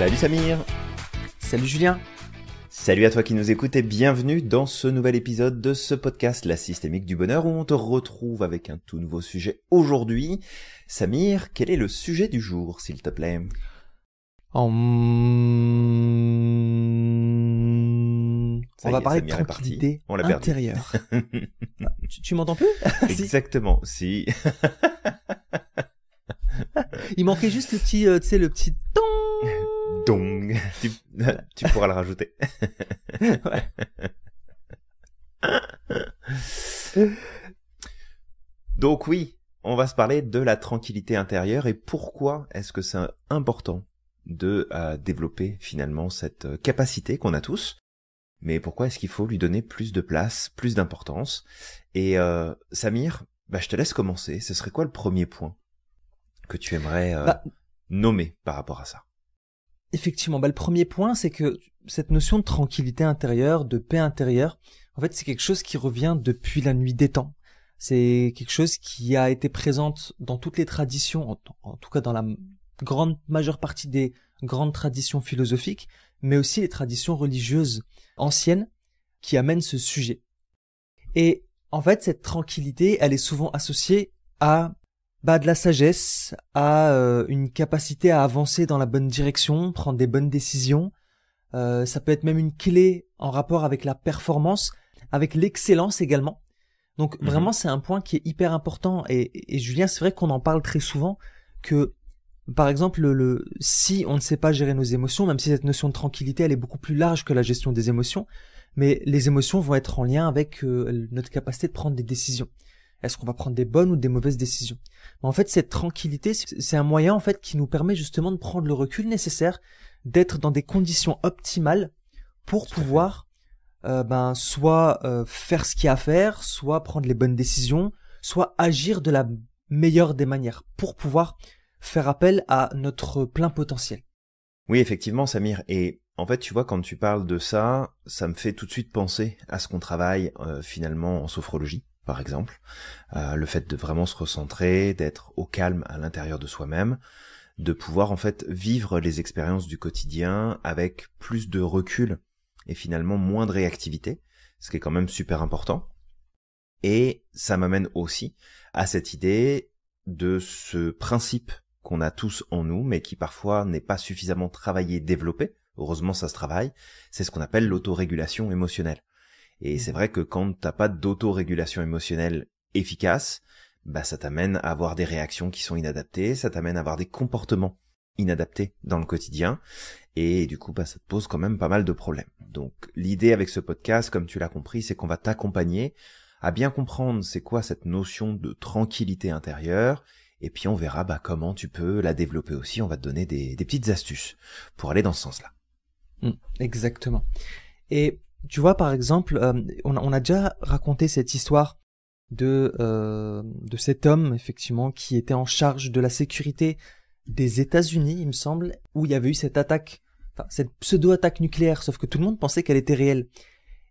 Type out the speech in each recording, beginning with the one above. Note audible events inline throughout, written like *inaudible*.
Salut Samir Salut Julien Salut à toi qui nous écoutes et bienvenue dans ce nouvel épisode de ce podcast La Systémique du Bonheur où on te retrouve avec un tout nouveau sujet aujourd'hui. Samir, quel est le sujet du jour s'il te plaît on... va parler de tranquillité on intérieure. *laughs* tu, tu m'entends plus *laughs* Exactement, si. *laughs* Il manquait juste le petit, euh, le petit donc, tu, pourras le rajouter. *laughs* Donc oui, on va se parler de la tranquillité intérieure et pourquoi est-ce que c'est important de euh, développer finalement cette euh, capacité qu'on a tous. Mais pourquoi est-ce qu'il faut lui donner plus de place, plus d'importance Et euh, Samir, bah, je te laisse commencer. Ce serait quoi le premier point que tu aimerais bah, nommer par rapport à ça Effectivement, bah, le premier point, c'est que cette notion de tranquillité intérieure, de paix intérieure, en fait, c'est quelque chose qui revient depuis la nuit des temps. C'est quelque chose qui a été présente dans toutes les traditions, en, en tout cas dans la grande majeure partie des grandes traditions philosophiques, mais aussi les traditions religieuses anciennes qui amènent ce sujet. Et en fait, cette tranquillité, elle est souvent associée à bah, de la sagesse, à euh, une capacité à avancer dans la bonne direction, prendre des bonnes décisions. Euh, ça peut être même une clé en rapport avec la performance, avec l'excellence également. Donc mhm. vraiment, c'est un point qui est hyper important. Et, Julien, c'est vrai qu'on en parle très souvent que, par exemple, le, si on ne sait pas gérer nos émotions, même si cette notion de tranquillité, elle est beaucoup plus large que la gestion des émotions, mais les émotions vont être en lien avec euh, notre capacité de prendre des décisions. Est-ce qu'on va prendre des bonnes ou des mauvaises décisions Mais En fait, cette tranquillité, c'est un moyen en fait qui nous permet justement de prendre le recul nécessaire, d'être dans des conditions optimales pour pouvoir euh, ben soit euh, faire ce qu'il y a à faire, soit prendre les bonnes décisions, soit agir de la meilleure des manières pour pouvoir faire appel à notre plein potentiel. Oui, effectivement, Samir. Et en fait, tu vois, quand tu parles de ça, ça me fait tout de suite penser à ce qu'on travaille euh, finalement en sophrologie par exemple. Euh, le fait de vraiment se recentrer, d'être au calme à l'intérieur de soi-même, de pouvoir en fait vivre les expériences du quotidien avec plus de recul et finalement moins de réactivité, ce qui est quand même super important. Et ça m'amène aussi à cette idée de ce principe qu'on a tous en nous, mais qui parfois n'est pas suffisamment travaillé, développé. Heureusement, ça se travaille. C'est ce qu'on appelle l'autorégulation émotionnelle. Et c'est vrai que quand t'as pas d'autorégulation émotionnelle efficace, bah ça t'amène à avoir des réactions qui sont inadaptées, ça t'amène à avoir des comportements inadaptés dans le quotidien, et du coup bah ça te pose quand même pas mal de problèmes. Donc l'idée avec ce podcast, comme tu l'as compris, c'est qu'on va t'accompagner à bien comprendre c'est quoi cette notion de tranquillité intérieure, et puis on verra bah, comment tu peux la développer aussi, on va te donner des, petites astuces pour aller dans ce sens-là. Mmh, exactement. Et tu vois, par exemple, euh, on, a déjà raconté cette histoire de, euh, de cet homme, effectivement, qui était en charge de la sécurité des États-Unis, il me semble, où il y avait eu cette attaque, enfin, cette pseudo-attaque nucléaire, sauf que tout le monde pensait qu'elle était réelle.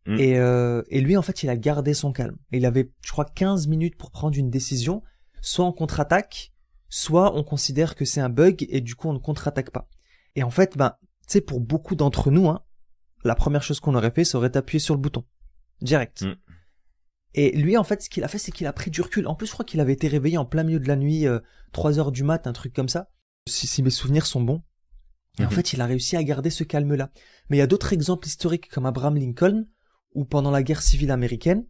Mm. Et, euh, et lui, en fait, il a gardé son calme. Il avait, je crois, 15 minutes pour prendre une décision, soit en contre-attaque, soit on considère que c'est un bug et du coup on ne contre-attaque pas. Et en fait, ben, tu sais, pour beaucoup d'entre nous, hein, la première chose qu'on aurait fait, ça aurait appuyé sur le bouton. Direct. Mm. Et lui, en fait, ce qu'il a fait, c'est qu'il a pris du recul. En plus, je crois qu'il avait été réveillé en plein milieu de la nuit, euh, trois 3 heures du mat, un truc comme ça. Si, mes souvenirs sont bons. Et en mhm. fait, il a réussi à garder ce calme-là. Mais il y a d'autres exemples historiques comme Abraham Lincoln, où pendant la guerre civile américaine,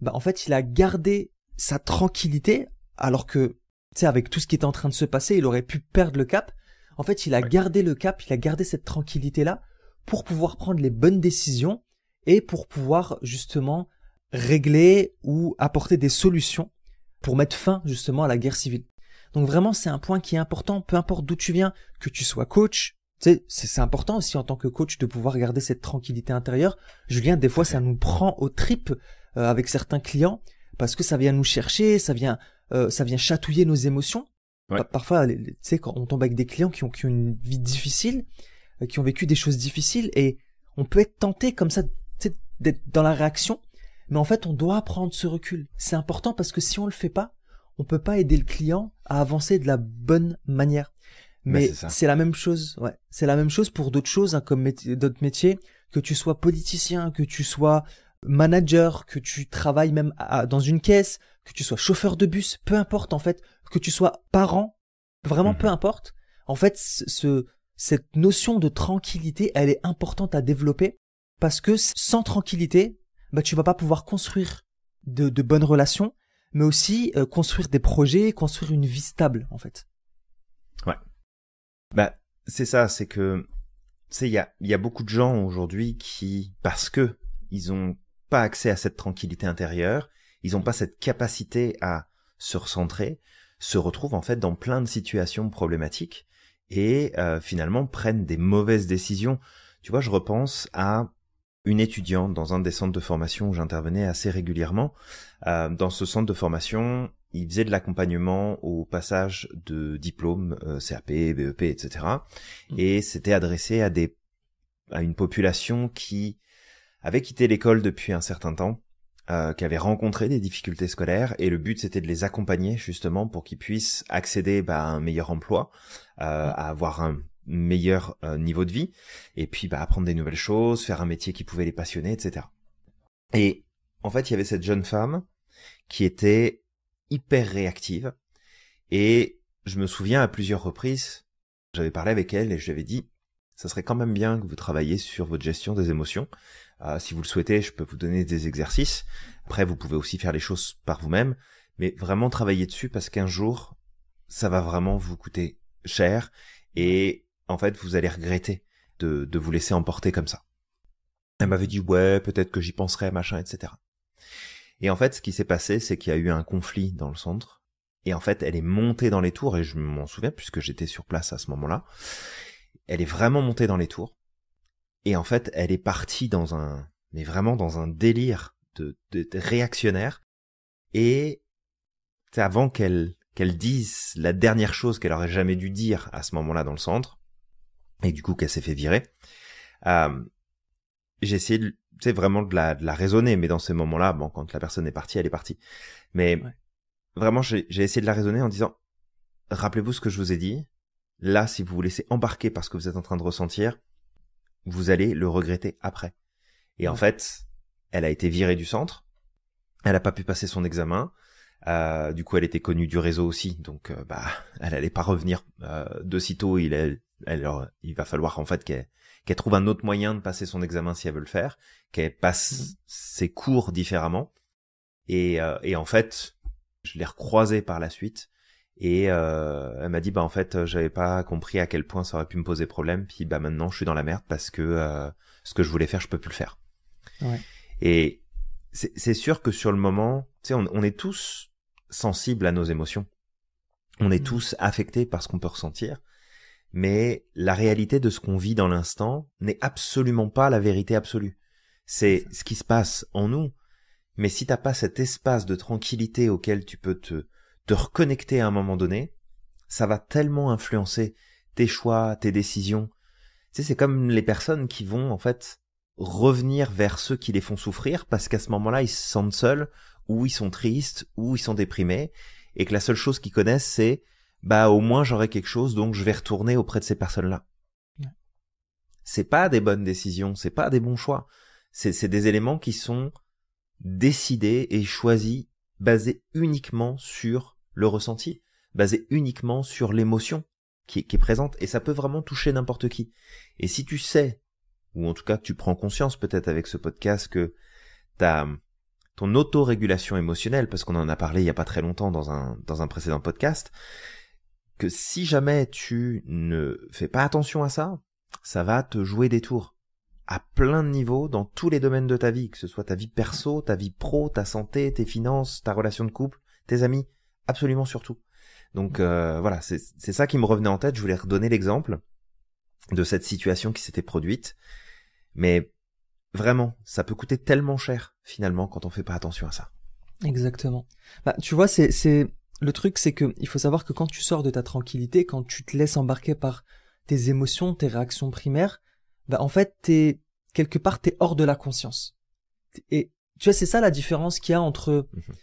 bah, en fait, il a gardé sa tranquillité, alors que, tu sais, avec tout ce qui était en train de se passer, il aurait pu perdre le cap. En fait, il a gardé le cap, il a gardé cette tranquillité-là pour pouvoir prendre les bonnes décisions et pour pouvoir justement régler ou apporter des solutions pour mettre fin justement à la guerre civile. Donc vraiment, c'est un point qui est important, peu importe d'où tu viens, que tu sois coach. C'est important aussi en tant que coach de pouvoir garder cette tranquillité intérieure. Julien, des fois, ça nous prend aux tripes euh, avec certains clients parce que ça vient nous chercher, ça vient, euh, ça vient chatouiller nos émotions. Parfois, tu sais, quand on tombe avec des clients qui ont, qui ont une vie difficile, euh, qui ont vécu des choses difficiles et on peut être tenté comme ça d'être dans la réaction, mais en fait on doit prendre ce recul. C'est important parce que si on le fait pas, on peut pas aider le client à avancer de la bonne manière. Ben, mais c'est la même chose, ouais. C'est la même chose pour d'autres choses, hein, comme d'autres métiers, que tu sois politicien, que tu sois manager, que tu travailles même dans une caisse, que tu sois chauffeur de bus, peu importe en fait, que tu sois parent, vraiment mmh. peu importe. En fait, ce, cette notion de tranquillité, elle est importante à développer parce que sans tranquillité, bah, tu vas pas pouvoir construire de, bonnes relations, mais aussi euh, construire des projets, construire une vie stable, en fait. Ouais. Bah, c'est ça, c'est que, tu il y a, beaucoup de gens aujourd'hui qui, parce que ils ont pas accès à cette tranquillité intérieure, ils n'ont pas cette capacité à se recentrer, se retrouvent en fait dans plein de situations problématiques et euh, finalement prennent des mauvaises décisions. Tu vois, je repense à une étudiante dans un des centres de formation où j'intervenais assez régulièrement. Euh, dans ce centre de formation, il faisait de l'accompagnement au passage de diplômes euh, CAP, BEP, etc. Mmh. Et c'était adressé à des à une population qui avait quitté l'école depuis un certain temps euh, qui avaient rencontré des difficultés scolaires et le but c'était de les accompagner justement pour qu'ils puissent accéder bah, à un meilleur emploi, euh, à avoir un meilleur euh, niveau de vie et puis bah, apprendre des nouvelles choses, faire un métier qui pouvait les passionner, etc. Et en fait il y avait cette jeune femme qui était hyper réactive et je me souviens à plusieurs reprises j'avais parlé avec elle et je lui avais dit ça serait quand même bien que vous travailliez sur votre gestion des émotions euh, si vous le souhaitez, je peux vous donner des exercices. Après, vous pouvez aussi faire les choses par vous-même, mais vraiment travailler dessus parce qu'un jour, ça va vraiment vous coûter cher et en fait, vous allez regretter de, de vous laisser emporter comme ça. Elle m'avait dit ouais, peut-être que j'y penserai, machin, etc. Et en fait, ce qui s'est passé, c'est qu'il y a eu un conflit dans le centre. Et en fait, elle est montée dans les tours, et je m'en souviens puisque j'étais sur place à ce moment-là. Elle est vraiment montée dans les tours. Et en fait, elle est partie dans un, mais vraiment dans un délire de, réactionnaire. Et avant qu'elle qu'elle dise la dernière chose qu'elle aurait jamais dû dire à ce moment-là dans le centre, et du coup qu'elle s'est fait virer, euh, j'ai essayé de, vraiment de la, de la raisonner, mais dans ce moment là bon, quand la personne est partie, elle est partie. Mais vraiment, j'ai essayé de la raisonner en disant, rappelez-vous ce que je vous ai dit, là, si vous vous laissez embarquer parce que vous êtes en train de ressentir, vous allez le regretter après. Et en fait, elle a été virée du centre, elle n'a pas pu passer son examen, euh, du coup elle était connue du réseau aussi, donc euh, bah *laughs* elle n'allait pas revenir euh, de sitôt. Il, elle, alors, il va falloir en fait qu'elle trouve un autre moyen de passer son examen si elle veut le faire, qu'elle passe mm. ses cours différemment. Et, euh, et en fait, je l'ai recroisée par la suite et euh, elle m'a dit bah en fait euh, j'avais pas compris à quel point ça aurait pu me poser problème. Puis bah maintenant je suis dans la merde parce que euh, ce que je voulais faire je peux plus le faire. Ouais. Et c'est sûr que sur le moment, tu sais, on, est tous sensibles à nos émotions. On est mm. tous affectés par ce qu'on peut ressentir. Mais la réalité de ce qu'on vit dans l'instant n'est absolument pas la vérité absolue. C'est ce qui se passe en nous. Mais si t'as pas cet espace de tranquillité auquel tu peux te te reconnecter à un moment donné, ça va tellement influencer tes choix, tes décisions. Tu sais, c'est comme les personnes qui vont, en fait, revenir vers ceux qui les font souffrir parce qu'à ce moment-là, ils se sentent seuls, ou ils sont tristes, ou ils sont déprimés, et que la seule chose qu'ils connaissent, c'est, bah, au moins j'aurai quelque chose, donc je vais retourner auprès de ces personnes-là. C'est pas des bonnes décisions, c'est pas des bons choix. C'est des éléments qui sont décidés et choisis basés uniquement sur le ressenti, basé uniquement sur l'émotion qui, est présente, et ça peut vraiment toucher n'importe qui. Et si tu sais, ou en tout cas tu prends conscience peut-être avec ce podcast que ta ton autorégulation émotionnelle, parce qu'on en a parlé il y a pas très longtemps dans un, dans un précédent podcast, que si jamais tu ne fais pas attention à ça, ça va te jouer des tours à plein de niveaux dans tous les domaines de ta vie, que ce soit ta vie perso, ta vie pro, ta santé, tes finances, ta relation de couple, tes amis absolument surtout. Donc euh, voilà, c'est ça qui me revenait en tête. Je voulais redonner l'exemple de cette situation qui s'était produite. Mais vraiment, ça peut coûter tellement cher finalement quand on fait pas attention à ça. Exactement. Bah, tu vois, c'est le truc, c'est que il faut savoir que quand tu sors de ta tranquillité, quand tu te laisses embarquer par tes émotions, tes réactions primaires, bah en fait, t'es quelque part, tu es hors de la conscience. Et tu vois, c'est ça la différence qu'il y a entre mhm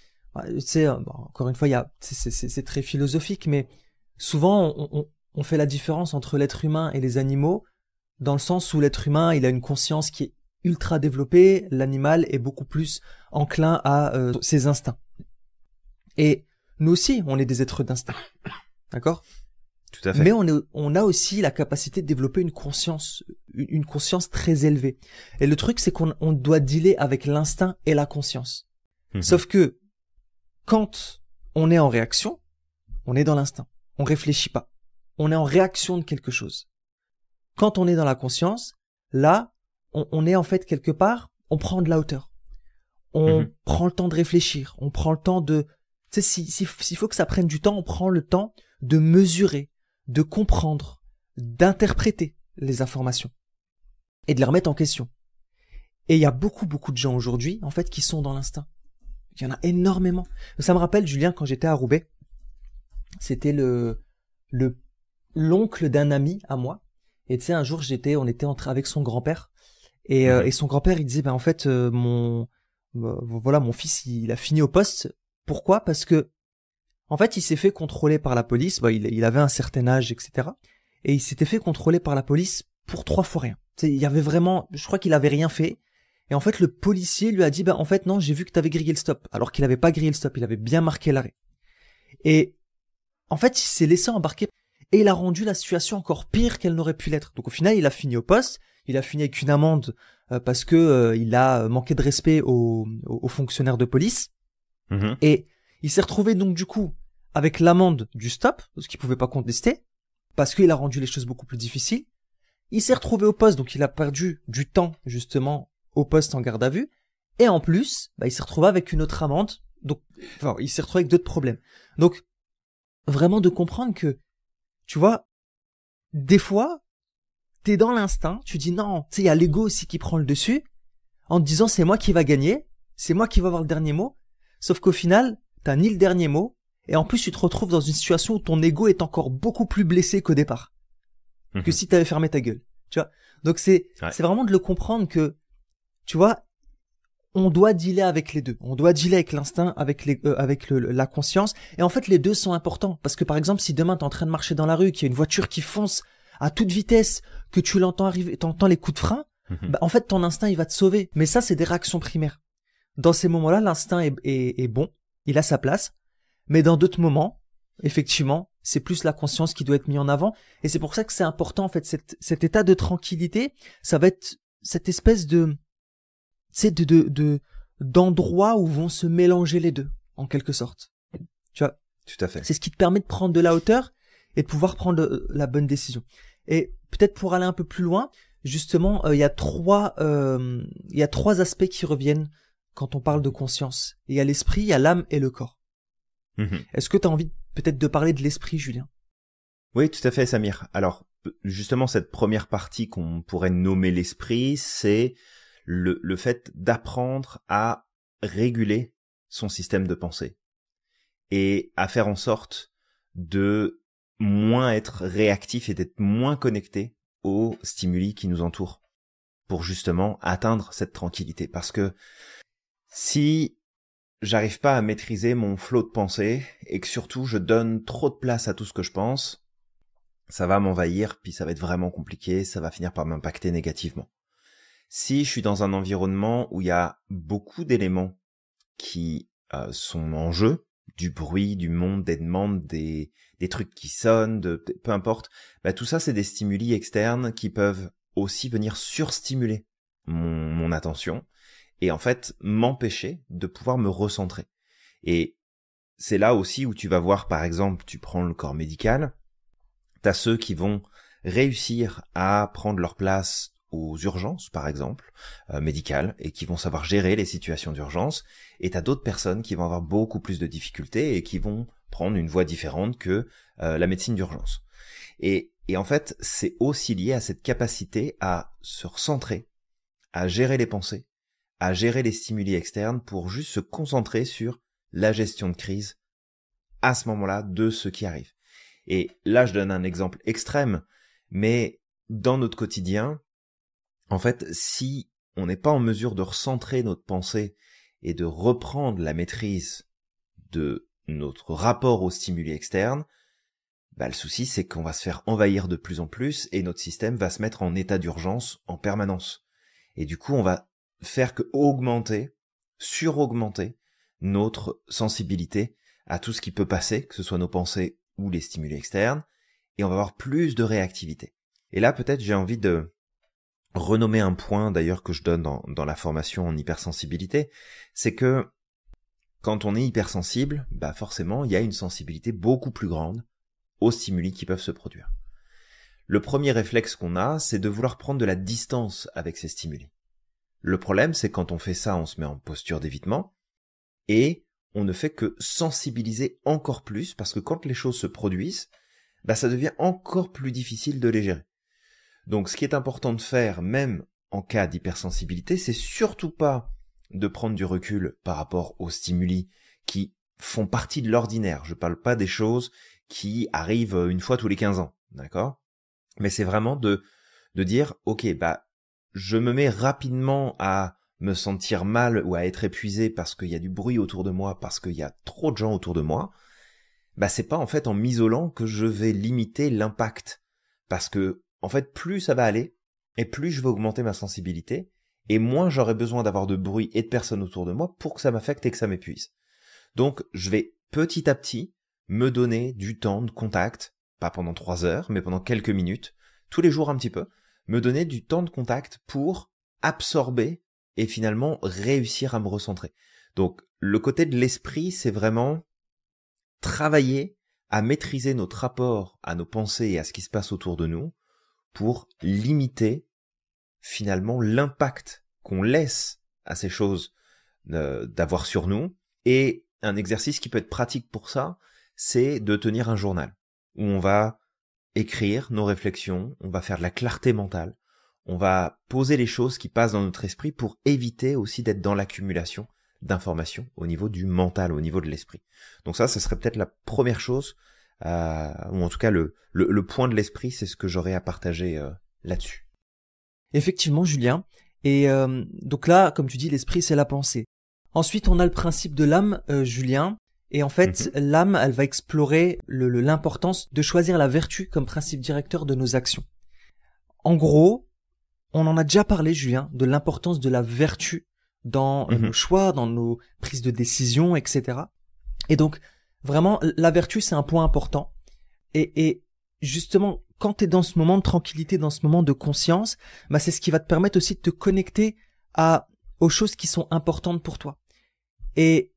c'est euh, encore une fois, il y a, c'est très philosophique, mais souvent on, fait la différence entre l'être humain et les animaux dans le sens où l'être humain, il a une conscience qui est ultra développée, l'animal est beaucoup plus enclin à euh, ses instincts. Et nous aussi, on est des êtres d'instinct, d'accord Tout à fait. Mais on, a aussi la capacité de développer une conscience, une conscience très élevée. Et le truc, c'est qu'on doit dealer avec l'instinct et la conscience. Mmh Sauf que quand on est en réaction, on est dans l'instinct. On réfléchit pas. On est en réaction de quelque chose. Quand on est dans la conscience, là, on, est en fait quelque part, on prend de la hauteur. On mhm. prend le temps de réfléchir. On prend le temps de, tu s'il faut que ça prenne du temps, on prend le temps de mesurer, de comprendre, d'interpréter les informations et de les remettre en question. Et il y a beaucoup, beaucoup de gens aujourd'hui, en fait, qui sont dans l'instinct. Il y en a énormément. Ça me rappelle, Julien, quand j'étais à Roubaix, c'était le, le, l'oncle d'un ami à moi. Et tu sais, un jour, j'étais, on était avec son grand-père. Euh, et, son grand-père, il disait, ben, en fait, euh, mon, bah, voilà, mon fils, il, a fini au poste. Pourquoi? Parce que, en fait, il s'est fait contrôler par la police. Bah, il, avait un certain âge, etc. Et il s'était fait contrôler par la police pour trois fois rien. il y avait vraiment, je crois qu'il avait rien fait. Et en fait, le policier lui a dit, bah, en fait, non, j'ai vu que tu t'avais grillé le stop. Alors qu'il n'avait pas grillé le stop, il avait bien marqué l'arrêt. Et en fait, il s'est laissé embarquer et il a rendu la situation encore pire qu'elle n'aurait pu l'être. Donc au final, il a fini au poste, il a fini avec une amende euh, parce que euh, il a manqué de respect aux, fonctionnaires de police. Mm-hmm. Et il s'est retrouvé donc du coup avec l'amende du stop, ce qu'il pouvait pas contester, parce qu'il a rendu les choses beaucoup plus difficiles. Il s'est retrouvé au poste, donc il a perdu du temps justement au poste en garde à vue. Et en plus, bah, il s'est retrouvé avec une autre amante Donc, enfin, il s'est retrouvé avec d'autres problèmes. Donc, vraiment de comprendre que, tu vois, des fois, t'es dans l'instinct, tu dis non, tu sais, il y a l'ego aussi qui prend le dessus, en te disant c'est moi qui va gagner, c'est moi qui va avoir le dernier mot. Sauf qu'au final, t'as ni le dernier mot, et en plus tu te retrouves dans une situation où ton ego est encore beaucoup plus blessé qu'au départ. Que mhm. si t'avais fermé ta gueule. Tu vois? Donc c'est, c'est vraiment de le comprendre que tu vois, on doit dealer avec les deux. On doit dealer avec l'instinct, avec, les, euh, avec le, la conscience. Et en fait, les deux sont importants. Parce que par exemple, si demain t'es en train de marcher dans la rue, qu'il y a une voiture qui fonce à toute vitesse, que tu l'entends arriver, entends les coups de frein, mhm. bah, en fait, ton instinct, il va te sauver. Mais ça, c'est des réactions primaires. Dans ces moments-là, l'instinct est, bon. Il a sa place. Mais dans d'autres moments, effectivement, c'est plus la conscience qui doit être mise en avant. Et c'est pour ça que c'est important, en fait, cet, cet état de tranquillité, ça va être cette espèce de, c'est de, de, d'endroits où vont se mélanger les deux, en quelque sorte. Tu vois? Tout à fait. C'est ce qui te permet de prendre de la hauteur et de pouvoir prendre euh, la bonne décision. Et peut-être pour aller un peu plus loin, justement, euh, il y a trois, euh, il y a trois aspects qui reviennent quand on parle de conscience. Il y a l'esprit, il y a l'âme et le corps. Mhm. Est-ce que tu as envie peut-être de parler de l'esprit, Julien Oui, tout à fait, Samir. Alors, justement, cette première partie qu'on pourrait nommer l'esprit, c'est le, le fait d'apprendre à réguler son système de pensée et à faire en sorte de moins être réactif et d'être moins connecté aux stimuli qui nous entourent pour justement atteindre cette tranquillité. Parce que si j'arrive pas à maîtriser mon flot de pensée et que surtout je donne trop de place à tout ce que je pense, ça va m'envahir, puis ça va être vraiment compliqué, ça va finir par m'impacter négativement. Si je suis dans un environnement où il y a beaucoup d'éléments qui euh, sont en jeu, du bruit, du monde, des demandes, des, des trucs qui sonnent, de, peu importe, bah, tout ça c'est des stimuli externes qui peuvent aussi venir surstimuler mon, mon attention et en fait m'empêcher de pouvoir me recentrer. Et c'est là aussi où tu vas voir, par exemple, tu prends le corps médical, t'as ceux qui vont réussir à prendre leur place aux urgences, par exemple, euh, médicales, et qui vont savoir gérer les situations d'urgence, et t'as d'autres personnes qui vont avoir beaucoup plus de difficultés et qui vont prendre une voie différente que euh, la médecine d'urgence. Et, et en fait, c'est aussi lié à cette capacité à se recentrer, à gérer les pensées, à gérer les stimuli externes pour juste se concentrer sur la gestion de crise à ce moment-là de ce qui arrive. Et là, je donne un exemple extrême, mais dans notre quotidien, en fait, si on n'est pas en mesure de recentrer notre pensée et de reprendre la maîtrise de notre rapport aux stimuli externes, bah, le souci c'est qu'on va se faire envahir de plus en plus et notre système va se mettre en état d'urgence en permanence. Et du coup, on va faire que augmenter, suraugmenter notre sensibilité à tout ce qui peut passer, que ce soit nos pensées ou les stimuli externes, et on va avoir plus de réactivité. Et là, peut-être j'ai envie de renommer un point d'ailleurs que je donne dans, la formation en hypersensibilité, c'est que quand on est hypersensible, bah forcément, il y a une sensibilité beaucoup plus grande aux stimuli qui peuvent se produire. Le premier réflexe qu'on a, c'est de vouloir prendre de la distance avec ces stimuli. Le problème, c'est quand on fait ça, on se met en posture d'évitement et on ne fait que sensibiliser encore plus parce que quand les choses se produisent, bah ça devient encore plus difficile de les gérer. Donc ce qui est important de faire, même en cas d'hypersensibilité, c'est surtout pas de prendre du recul par rapport aux stimuli qui font partie de l'ordinaire. Je parle pas des choses qui arrivent une fois tous les 15 ans, d'accord Mais c'est vraiment de de dire OK, bah je me mets rapidement à me sentir mal ou à être épuisé parce qu'il y a du bruit autour de moi, parce qu'il y a trop de gens autour de moi. Bah c'est pas en fait en m'isolant que je vais limiter l'impact parce que en fait, plus ça va aller, et plus je vais augmenter ma sensibilité, et moins j'aurai besoin d'avoir de bruit et de personnes autour de moi pour que ça m'affecte et que ça m'épuise. Donc, je vais petit à petit me donner du temps de contact, pas pendant trois heures, mais pendant quelques minutes, tous les jours un petit peu, me donner du temps de contact pour absorber et finalement réussir à me recentrer. Donc, le côté de l'esprit, c'est vraiment travailler à maîtriser notre rapport à nos pensées et à ce qui se passe autour de nous pour limiter finalement l'impact qu'on laisse à ces choses euh, d'avoir sur nous. Et un exercice qui peut être pratique pour ça, c'est de tenir un journal où on va écrire nos réflexions, on va faire de la clarté mentale, on va poser les choses qui passent dans notre esprit pour éviter aussi d'être dans l'accumulation d'informations au niveau du mental, au niveau de l'esprit. Donc ça, ce serait peut-être la première chose euh, ou en tout cas le, le, point de l'esprit, c'est ce que j'aurais à partager euh, là-dessus. Effectivement, Julien. Et euh, donc là, comme tu dis, l'esprit, c'est la pensée. Ensuite, on a le principe de l'âme, Julien. Et en fait, mhm. l'âme, elle va explorer l'importance de choisir la vertu comme principe directeur de nos actions. En gros, on en a déjà parlé, Julien, de l'importance de la vertu dans mhm. nos choix, dans nos prises de décision, etc. Et donc, Vraiment, la vertu, c'est un point important. Et, et justement, quand tu es dans ce moment de tranquillité, dans ce moment de conscience, bah, c'est ce qui va te permettre aussi de te connecter à, aux choses qui sont importantes pour toi. Et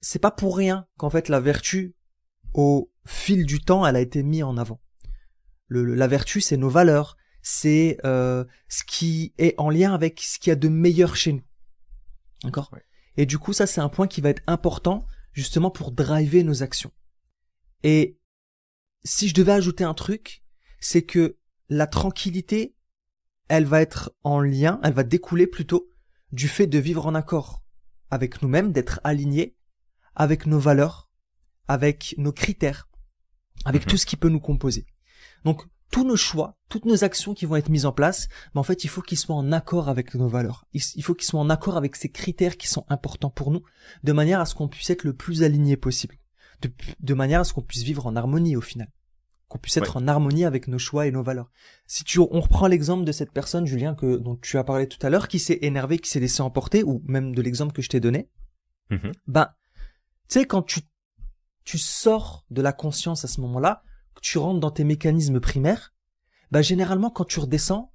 c'est pas pour rien qu'en fait la vertu, au fil du temps, elle a été mise en avant. la vertu, c'est nos valeurs, c'est euh, ce qui est en lien avec ce qui y a de meilleur chez nous. D'accord Et du coup, ça, c'est un point qui va être important justement pour driver nos actions. Et si je devais ajouter un truc, c'est que la tranquillité, elle va être en lien, elle va découler plutôt du fait de vivre en accord avec nous-mêmes, d'être alignés avec nos valeurs, avec nos critères, avec mhm. tout ce qui peut nous composer. Donc tous nos choix, toutes nos actions qui vont être mises en place, mais en fait, il faut qu'ils soient en accord avec nos valeurs. Il faut qu'ils soient en accord avec ces critères qui sont importants pour nous, de manière à ce qu'on puisse être le plus aligné possible, de, manière à ce qu'on puisse vivre en harmonie au final, qu'on puisse être en harmonie avec nos choix et nos valeurs. Si tu, on reprend l'exemple de cette personne, Julien, que dont tu as parlé tout à l'heure, qui s'est énervé, qui s'est laissé emporter, ou même de l'exemple que je t'ai donné, mmh ben, tu sais, quand tu tu sors de la conscience à ce moment-là, tu rentres dans tes mécanismes primaires, bah généralement quand tu redescends,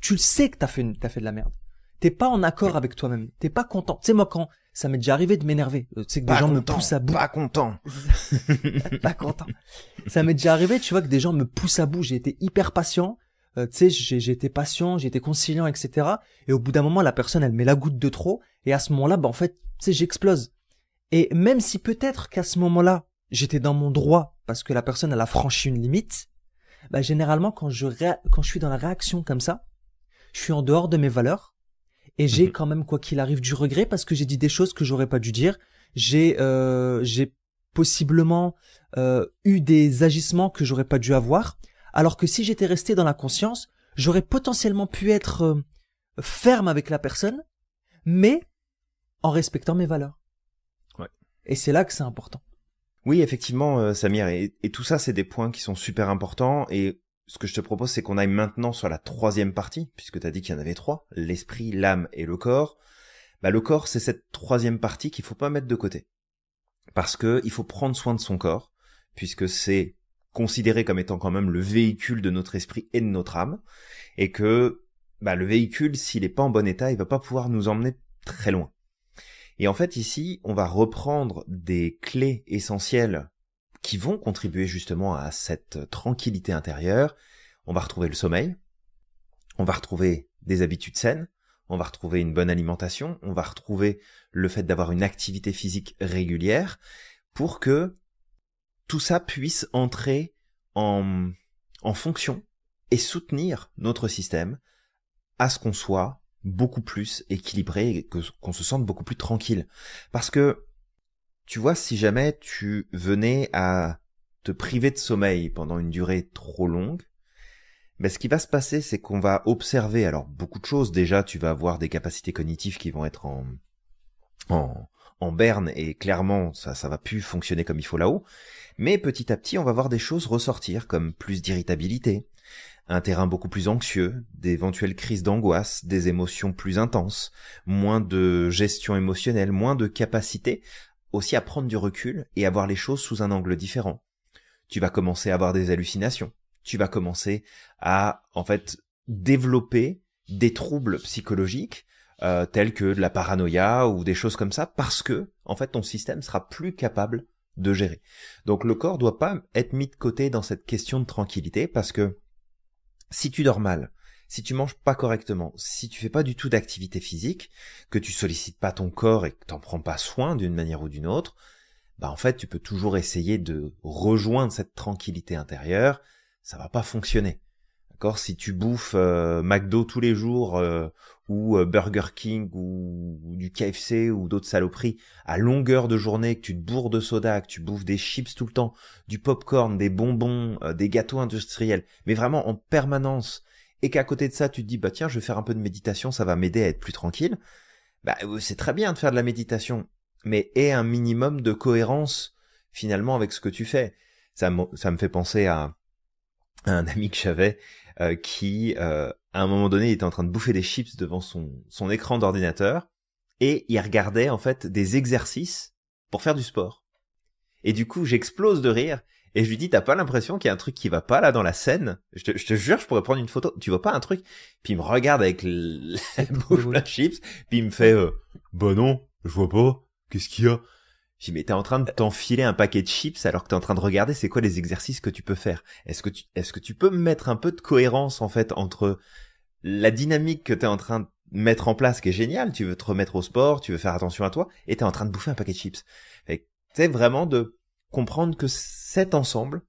tu le sais que t'as fait, t'as fait de la merde. T'es pas en accord avec toi-même. T'es pas content. Tu sais, moi, quand ça m'est déjà arrivé de m'énerver, euh, tu sais que des gens me poussent à bout. Pas content. *laughs* pas content. Ça m'est déjà arrivé, tu vois, que des gens me poussent à bout. J'ai été hyper patient. Euh, tu sais, j'ai été patient, j'ai été conciliant, etc. Et au bout d'un moment, la personne, elle met la goutte de trop. Et à ce moment-là, bah, en fait, tu sais, j'explose. Et même si peut-être qu'à ce moment-là, j'étais dans mon droit parce que la personne elle a franchi une limite, bah, généralement quand je suis dans la réaction comme ça, je suis en dehors de mes valeurs et j'ai mhm. quand même quoi qu'il arrive du regret parce que j'ai dit des choses que j'aurais pas dû dire. J'ai euh, possiblement euh, eu des agissements que j'aurais pas dû avoir. Alors que si j'étais resté dans la conscience, j'aurais potentiellement pu être euh, ferme avec la personne, mais en respectant mes valeurs. Et c'est là que c'est important. Oui, effectivement, euh, Samir, et, et tout ça, c'est des points qui sont super importants, et ce que je te propose, c'est qu'on aille maintenant sur la troisième partie, puisque tu as dit qu'il y en avait trois, l'esprit, l'âme et le corps. Bah, le corps, c'est cette troisième partie qu'il faut pas mettre de côté. Parce que il faut prendre soin de son corps, puisque c'est considéré comme étant quand même le véhicule de notre esprit et de notre âme, et que bah, le véhicule, s'il n'est pas en bon état, il va pas pouvoir nous emmener très loin. Et en fait, ici, on va reprendre des clés essentielles qui vont contribuer justement à cette tranquillité intérieure. On va retrouver le sommeil, on va retrouver des habitudes saines, on va retrouver une bonne alimentation, on va retrouver le fait d'avoir une activité physique régulière pour que tout ça puisse entrer en, en fonction et soutenir notre système à ce qu'on soit beaucoup plus équilibré que, qu'on se sente beaucoup plus tranquille. Parce que, tu vois, si jamais tu venais à te priver de sommeil pendant une durée trop longue, ben ce qui va se passer, c'est qu'on va observer alors beaucoup de choses. Déjà, tu vas avoir des capacités cognitives qui vont être en, en, en berne et clairement, ça, ça va plus fonctionner comme il faut là-haut. Mais petit à petit, on va voir des choses ressortir comme plus d'irritabilité, un terrain beaucoup plus anxieux, d'éventuelles crises d'angoisse, des émotions plus intenses, moins de gestion émotionnelle, moins de capacité aussi à prendre du recul et à voir les choses sous un angle différent. Tu vas commencer à avoir des hallucinations, tu vas commencer à en fait développer des troubles psychologiques euh, tels que de la paranoïa ou des choses comme ça parce que en fait ton système sera plus capable de gérer. Donc le corps doit pas être mis de côté dans cette question de tranquillité parce que si tu dors mal, si tu manges pas correctement, si tu fais pas du tout d'activité physique, que tu sollicites pas ton corps et que t'en prends pas soin d'une manière ou d'une autre, bah en fait tu peux toujours essayer de rejoindre cette tranquillité intérieure, ça va pas fonctionner. D'accord Si tu bouffes euh, McDo tous les jours euh, ou euh, Burger King ou, du KFC ou d'autres saloperies à longueur de journée, que tu te bourres de soda, que tu bouffes des chips tout le temps, du popcorn, des bonbons, des gâteaux industriels, mais vraiment en permanence, et qu'à côté de ça tu te dis bah tiens je vais faire un peu de méditation, ça va m'aider à être plus tranquille, bah c'est très bien de faire de la méditation, mais aie un minimum de cohérence finalement avec ce que tu fais. Ça me, ça me fait penser à un ami que j'avais euh, qui, euh, à un moment donné, était en train de bouffer des chips devant son, son écran d'ordinateur et il regardait en fait des exercices pour faire du sport. Et du coup, j'explose de rire et je lui dis t'as pas l'impression qu'il y a un truc qui va pas là dans la scène je te, je te, jure je pourrais prendre une photo tu vois pas un truc puis il me regarde avec *laughs* la bouche de chips puis il me fait euh, bah non je vois pas qu'est-ce qu'il y a j'ai dit, mais t'es en train de t'enfiler un paquet de chips alors que t'es en train de regarder c'est quoi les exercices que tu peux faire. Est-ce que tu, est-ce que tu peux mettre un peu de cohérence, en fait, entre la dynamique que tu es en train de mettre en place qui est géniale, tu veux te remettre au sport, tu veux faire attention à toi, et t'es en train de bouffer un paquet de chips. C'est vraiment de comprendre que cet ensemble,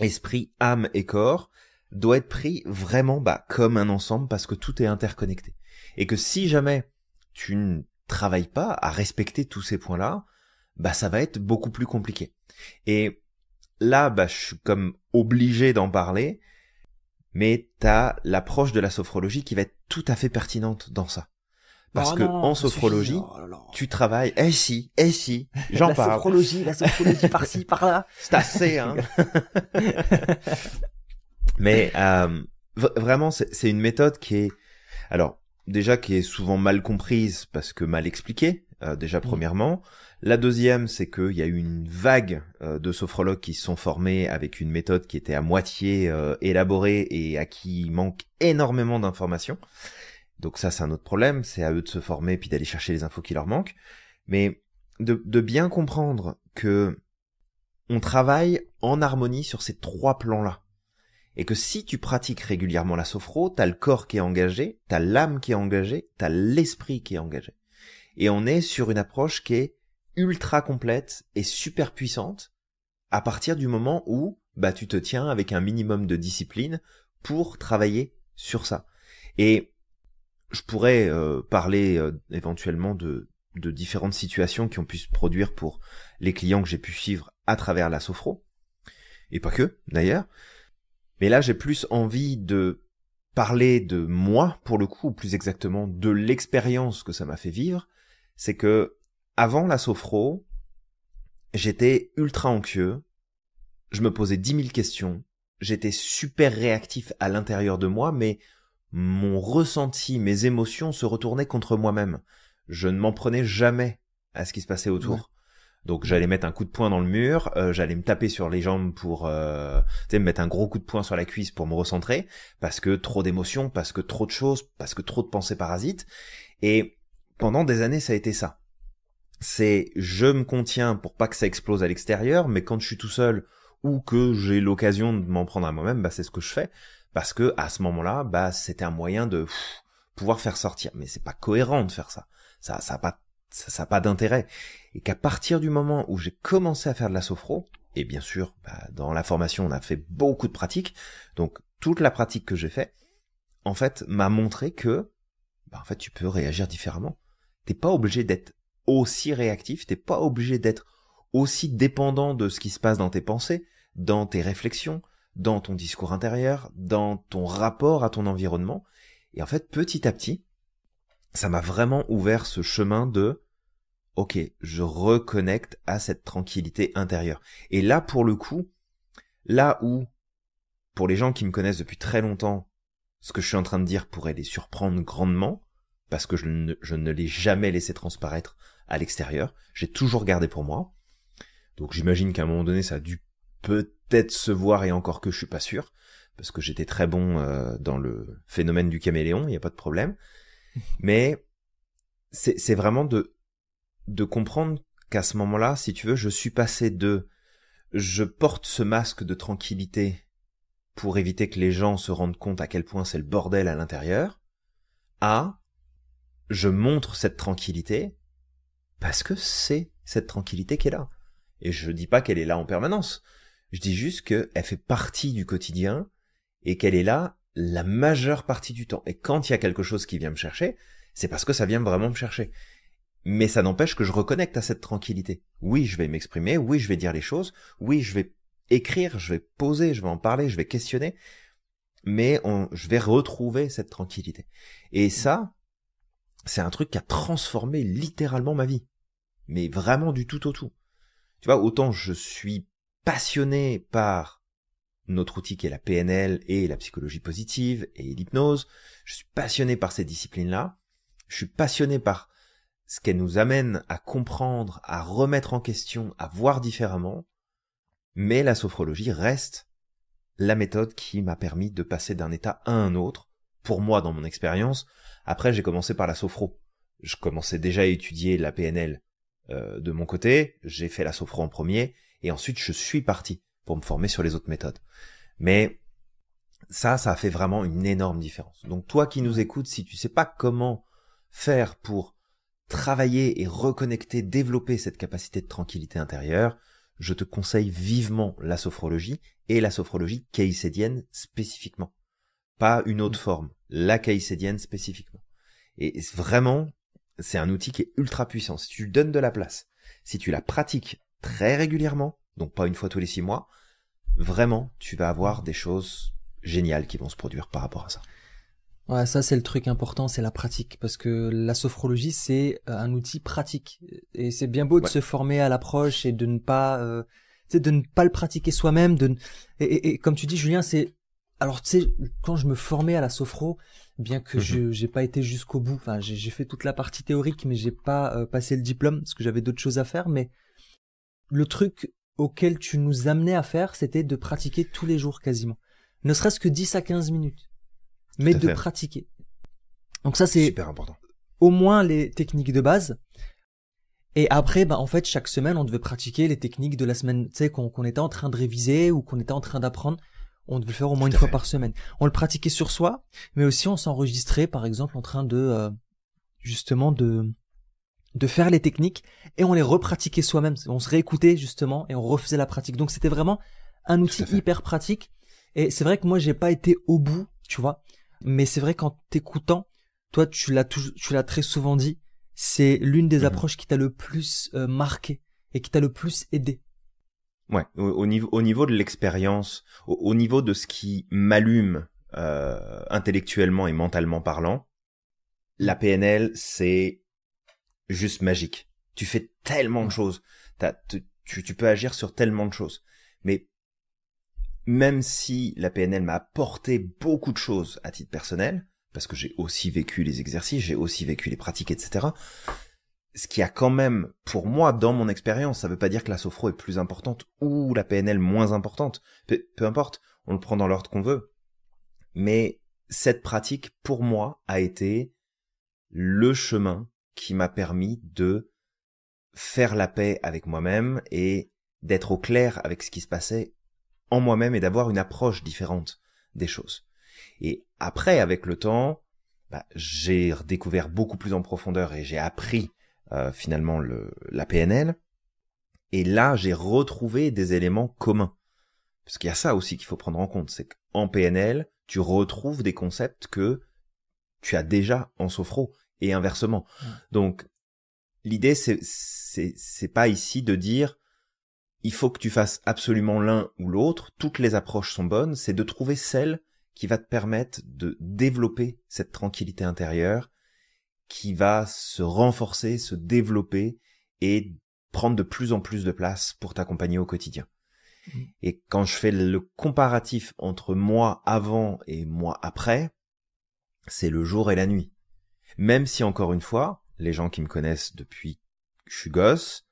esprit, âme et corps, doit être pris vraiment bah, comme un ensemble parce que tout est interconnecté. Et que si jamais tu ne travailles pas à respecter tous ces points-là, bah ça va être beaucoup plus compliqué. Et là, bah je suis comme obligé d'en parler, mais t'as l'approche de la sophrologie qui va être tout à fait pertinente dans ça. Parce oh que en sophrologie, oh tu travailles. Eh si, eh si, j'en parle. La sophrologie, la sophrologie *laughs* par-ci, par-là. C'est assez, hein. *laughs* Mais euh, vraiment, c'est une méthode qui est, alors déjà qui est souvent mal comprise parce que mal expliquée, euh, déjà mmh. premièrement. La deuxième, c'est qu'il y a eu une vague euh, de sophrologues qui se sont formés avec une méthode qui était à moitié euh, élaborée et à qui manque énormément d'informations. Donc ça, c'est un autre problème, c'est à eux de se former puis d'aller chercher les infos qui leur manquent. Mais de, de bien comprendre que on travaille en harmonie sur ces trois plans-là. Et que si tu pratiques régulièrement la sophro, t'as le corps qui est engagé, t'as l'âme qui est engagée, t'as l'esprit qui est engagé. Et on est sur une approche qui est ultra complète et super puissante à partir du moment où bah tu te tiens avec un minimum de discipline pour travailler sur ça. Et je pourrais euh, parler euh, éventuellement de, de différentes situations qui ont pu se produire pour les clients que j'ai pu suivre à travers la sophro. Et pas que, d'ailleurs. Mais là, j'ai plus envie de parler de moi, pour le coup, ou plus exactement de l'expérience que ça m'a fait vivre, c'est que avant la sophro, j'étais ultra anxieux, je me posais dix mille questions, j'étais super réactif à l'intérieur de moi, mais mon ressenti, mes émotions se retournaient contre moi-même. Je ne m'en prenais jamais à ce qui se passait autour. Donc j'allais mettre un coup de poing dans le mur, euh, j'allais me taper sur les jambes pour, euh, me mettre un gros coup de poing sur la cuisse pour me recentrer, parce que trop d'émotions, parce que trop de choses, parce que trop de pensées parasites. Et pendant des années, ça a été ça. C'est je me contiens pour pas que ça explose à l'extérieur, mais quand je suis tout seul ou que j'ai l'occasion de m'en prendre à moi-même, bah c'est ce que je fais parce que à ce moment-là, bah c'était un moyen de pouvoir faire sortir. Mais c'est pas cohérent de faire ça. Ça, ça pas, ça, a pas d'intérêt. Et qu'à partir du moment où j'ai commencé à faire de la sophro, et bien sûr, bah, dans la formation, on a fait beaucoup de pratiques. Donc toute la pratique que j'ai fait, en fait, m'a montré que, bah, en fait, tu peux réagir différemment t'es pas obligé d'être aussi réactif, t'es pas obligé d'être aussi dépendant de ce qui se passe dans tes pensées, dans tes réflexions, dans ton discours intérieur, dans ton rapport à ton environnement. Et en fait, petit à petit, ça m'a vraiment ouvert ce chemin de OK, je reconnecte à cette tranquillité intérieure. Et là, pour le coup, là où, pour les gens qui me connaissent depuis très longtemps, ce que je suis en train de dire pourrait les surprendre grandement, parce que je ne, l'ai jamais laissé transparaître à l'extérieur. J'ai toujours gardé pour moi. Donc j'imagine qu'à un moment donné, ça a dû peut-être se voir et encore que je suis pas sûr, parce que j'étais très bon euh, dans le phénomène du caméléon, il n'y a pas de problème. *laughs* Mais c'est vraiment de, de comprendre qu'à ce moment-là, si tu veux, je suis passé de je porte ce masque de tranquillité pour éviter que les gens se rendent compte à quel point c'est le bordel à l'intérieur, à je montre cette tranquillité parce que c'est cette tranquillité qui est là. Et je ne dis pas qu'elle est là en permanence. Je dis juste qu'elle fait partie du quotidien et qu'elle est là la majeure partie du temps. Et quand il y a quelque chose qui vient me chercher, c'est parce que ça vient vraiment me chercher. Mais ça n'empêche que je reconnecte à cette tranquillité. Oui, je vais m'exprimer, oui, je vais dire les choses, oui, je vais écrire, je vais poser, je vais en parler, je vais questionner, mais je vais retrouver cette tranquillité. Et ça, c'est un truc qui a transformé littéralement ma vie. Mais vraiment du tout au tout. Tu vois, autant je suis passionné par notre outil qui est la PNL et la psychologie positive et l'hypnose, je suis passionné par ces disciplines-là, je suis passionné par ce qu'elles nous amènent à comprendre, à remettre en question, à voir différemment, mais la sophrologie reste la méthode qui m'a permis de passer d'un état à un autre, pour moi dans mon expérience, après, j'ai commencé par la sophro. Je commençais déjà à étudier la PNL euh, de mon côté. J'ai fait la sophro en premier, et ensuite je suis parti pour me former sur les autres méthodes. Mais ça, ça a fait vraiment une énorme différence. Donc toi qui nous écoutes, si tu sais pas comment faire pour travailler et reconnecter, développer cette capacité de tranquillité intérieure, je te conseille vivement la sophrologie et la sophrologie caïcédienne spécifiquement pas une autre mm. forme, la caïcédienne spécifiquement. Et vraiment, c'est un outil qui est ultra puissant. Si tu donnes de la place, si tu la pratiques très régulièrement, donc pas une fois tous les six mois, vraiment, tu vas avoir des choses géniales qui vont se produire par rapport à ça. Ouais, ça c'est le truc important, c'est la pratique, parce que la sophrologie c'est euh, un outil pratique, et c'est bien beau de se former à l'approche et de ne pas, c'est euh, de ne pas le pratiquer soi-même, et, comme tu dis Julien, c'est alors tu sais, quand je me formais à la sophro, bien que mhm. je n'ai pas été jusqu'au bout, enfin j'ai fait toute la partie théorique, mais j'ai pas euh, passé le diplôme parce que j'avais d'autres choses à faire. Mais le truc auquel tu nous amenais à faire, c'était de pratiquer tous les jours quasiment, ne serait-ce que 10 à 15 minutes, mais de pratiquer. Donc ça c'est super important. Au moins les techniques de base. Et après, bah, en fait, chaque semaine, on devait pratiquer les techniques de la semaine, qu'on était en train de réviser ou qu'on était en train d'apprendre on devait le faire au moins une fois par semaine. On le pratiquait sur soi, mais aussi on s'enregistrait, par exemple, en train de euh, justement de de faire les techniques et on les repratiquait soi-même. On se réécoutait justement et on refaisait la pratique. Donc c'était vraiment un outil hyper pratique. Et c'est vrai que moi j'ai pas été au bout, tu vois. Mais c'est vrai qu'en t'écoutant, toi tu l'as tu l'as très souvent dit, c'est l'une des mmh approches qui t'a le plus euh, marqué et qui t'a le plus aidé Ouais, au, niveau, au niveau de l'expérience, au, niveau de ce qui m'allume euh, intellectuellement et mentalement parlant, mm. la PNL, c'est juste magique. Tu fais tellement de mm. choses, tu, tu peux agir sur tellement de choses. Mais même si la PNL m'a apporté beaucoup de choses à titre personnel, parce que j'ai aussi vécu les exercices, j'ai aussi vécu les pratiques, etc., ce qui a quand même, pour moi, dans mon expérience, ça veut pas dire que la sophro est plus importante ou la PNL moins importante. Peu, peu importe, on le prend dans l'ordre qu'on veut. Mais cette pratique, pour moi, a été le chemin qui m'a permis de faire la paix avec moi-même et d'être au clair avec ce qui se passait en moi-même et d'avoir une approche différente des choses. Et après, avec le temps, bah, j'ai redécouvert beaucoup plus en profondeur et j'ai appris euh, finalement le, la PNL. Et là, j'ai retrouvé des éléments communs. Parce qu'il y a ça aussi qu'il faut prendre en compte, c'est qu'en PNL, tu retrouves des concepts que tu as déjà en sophro et inversement. Donc, l'idée, c'est, c'est, c'est pas ici de dire, il faut que tu fasses absolument l'un ou l'autre, toutes les approches sont bonnes, c'est de trouver celle qui va te permettre de développer cette tranquillité intérieure qui va se renforcer, se développer et prendre de plus en plus de place pour t'accompagner au quotidien. Mm. Et quand je fais le comparatif entre moi avant et moi après, c'est le jour et la nuit. Même si encore une fois, les gens qui me connaissent depuis que je suis gosse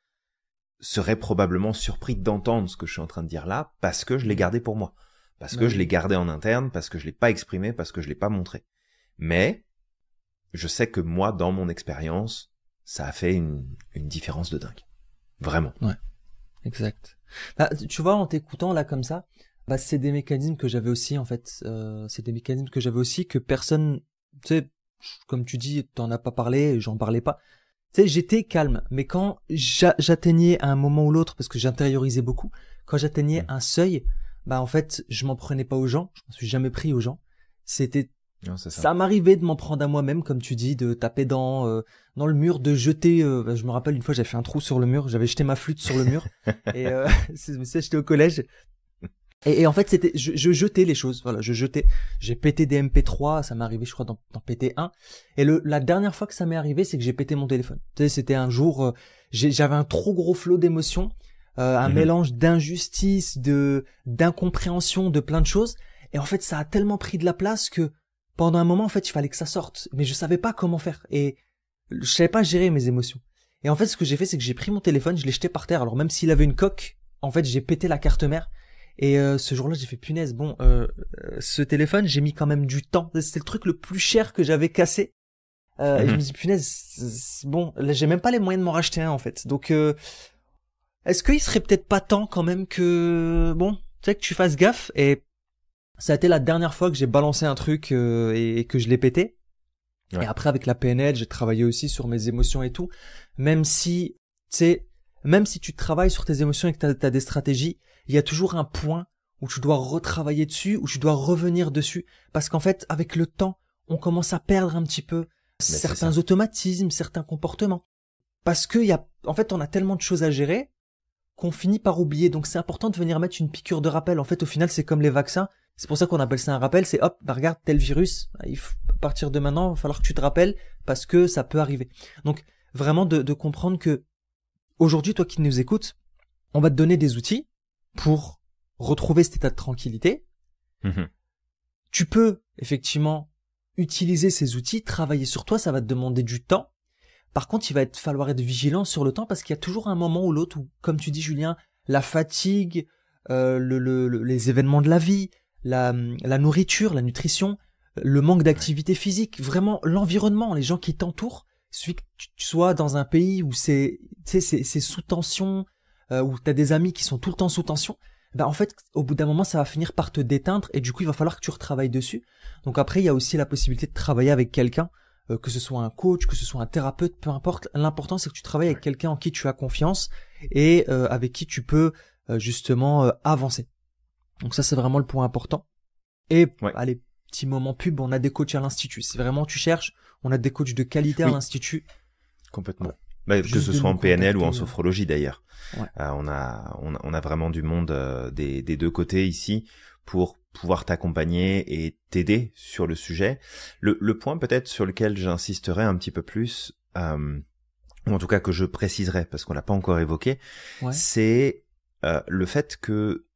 seraient probablement surpris d'entendre ce que je suis en train de dire là parce que je l'ai gardé pour moi, parce que je l'ai gardé en interne, parce que je l'ai pas exprimé, parce que je l'ai pas montré. Mais je sais que moi, dans mon expérience, ça a fait une, différence de dingue. Vraiment. Ouais. Exact. Bah, tu vois, en t'écoutant là comme ça, bah, c'est des mécanismes que j'avais aussi en fait. Euh, c'est des mécanismes que j'avais aussi que personne, tu sais, comme tu dis, t'en as pas parlé, j'en parlais pas. Tu sais, j'étais calme, mais quand j'atteignais à un moment ou l'autre, parce que j'intériorisais beaucoup, quand j'atteignais mmh. un seuil, bah en fait, je m'en prenais pas aux gens, je m'en suis jamais pris aux gens. C'était ça. m'arrivait de m'en prendre à moi-même, comme tu dis, de taper dans euh, dans le mur, de jeter. Euh, bah, je me rappelle une fois, j'avais fait un trou sur le mur, j'avais jeté ma flûte sur le mur. *laughs* et euh, *laughs* j'étais au collège. Et, en fait, c'était, je, je, jetais les choses. Voilà, je jetais. J'ai pété des MP3, ça m'est arrivé, je crois, Dans PT1, Et le, la dernière fois que ça m'est arrivé, c'est que j'ai pété mon téléphone. c'était un jour, euh, j'avais un trop gros flot d'émotions, un mhm. mélange d'injustice, de d'incompréhension, de plein de choses. Et en fait, ça a tellement pris de la place que pendant un moment, en fait, il fallait que ça sorte, mais je savais pas comment faire et je savais pas gérer mes émotions. Et en fait, ce que j'ai fait, c'est que j'ai pris mon téléphone, je l'ai jeté par terre. Alors même s'il avait une coque, en fait, j'ai pété la carte mère. Et euh, ce jour-là, j'ai fait punaise. Bon, euh, euh, ce téléphone, j'ai mis quand même du temps. C'est le truc le plus cher que j'avais cassé. Euh, je mhm. me dis punaise. Bon, là, j'ai même pas les moyens de m'en racheter un en fait. Donc, est-ce qu'il serait peut-être pas temps quand même que bon, tu sais que tu fasses gaffe et ça a été la dernière fois que j'ai balancé un truc euh, et, que je l'ai pété. Et après, avec la PNL, j'ai travaillé aussi sur mes émotions et tout. Même si, tu sais, même si tu travailles sur tes émotions et que tu as, des stratégies, il y a toujours un point où tu dois retravailler dessus, où tu dois revenir dessus. Parce qu'en fait, avec le temps, on commence à perdre un petit peu certains automatismes, certains comportements. Parce que y a, en fait, on a tellement de choses à gérer qu'on finit par oublier. Donc c'est important de venir mettre une piqûre de rappel. En fait, au final, c'est comme les vaccins. C'est pour ça qu'on appelle ça un rappel, c'est hop, bah regarde tel virus, à partir de maintenant, il va falloir que tu te rappelles parce que ça peut arriver. Donc vraiment de, comprendre que aujourd'hui, toi qui nous écoutes, on va te donner des outils pour retrouver cet état de tranquillité. Mhm. Tu peux effectivement utiliser ces outils, travailler sur toi, ça va te demander du temps. Par contre, il va être, falloir être vigilant sur le temps parce qu'il y a toujours un moment ou l'autre où, comme tu dis Julien, la fatigue, euh, le, les événements de la vie, la, nourriture, la nutrition, le manque d'activité physique, vraiment l'environnement, les gens qui t'entourent. celui que tu sois dans un pays où c'est c'est sous tension, euh, où tu as des amis qui sont tout le temps sous tension, bah, en fait, au bout d'un moment, ça va finir par te déteindre et du coup, il va falloir que tu retravailles dessus. Donc après, il y a aussi la possibilité de travailler avec quelqu'un, euh, que ce soit un coach, que ce soit un thérapeute, peu importe. L'important, c'est que tu travailles avec quelqu'un en qui tu as confiance et euh, avec qui tu peux justement avancer. Donc ça, c'est vraiment le point important. Et allez, petit moment pub, on a des coachs à l'institut. C'est vraiment, tu cherches, on a des coachs de qualité à l'institut. Complètement. Bah, que ce soit en PNL ou en euh. sophrologie d'ailleurs. Euh, on, a, on, a, vraiment du monde euh, des, des, deux côtés ici pour pouvoir t'accompagner et t'aider sur le sujet. Le, le point peut-être sur lequel j'insisterai un petit peu plus, ou en tout cas que je préciserai parce qu'on l'a pas encore évoqué, c'est le fait que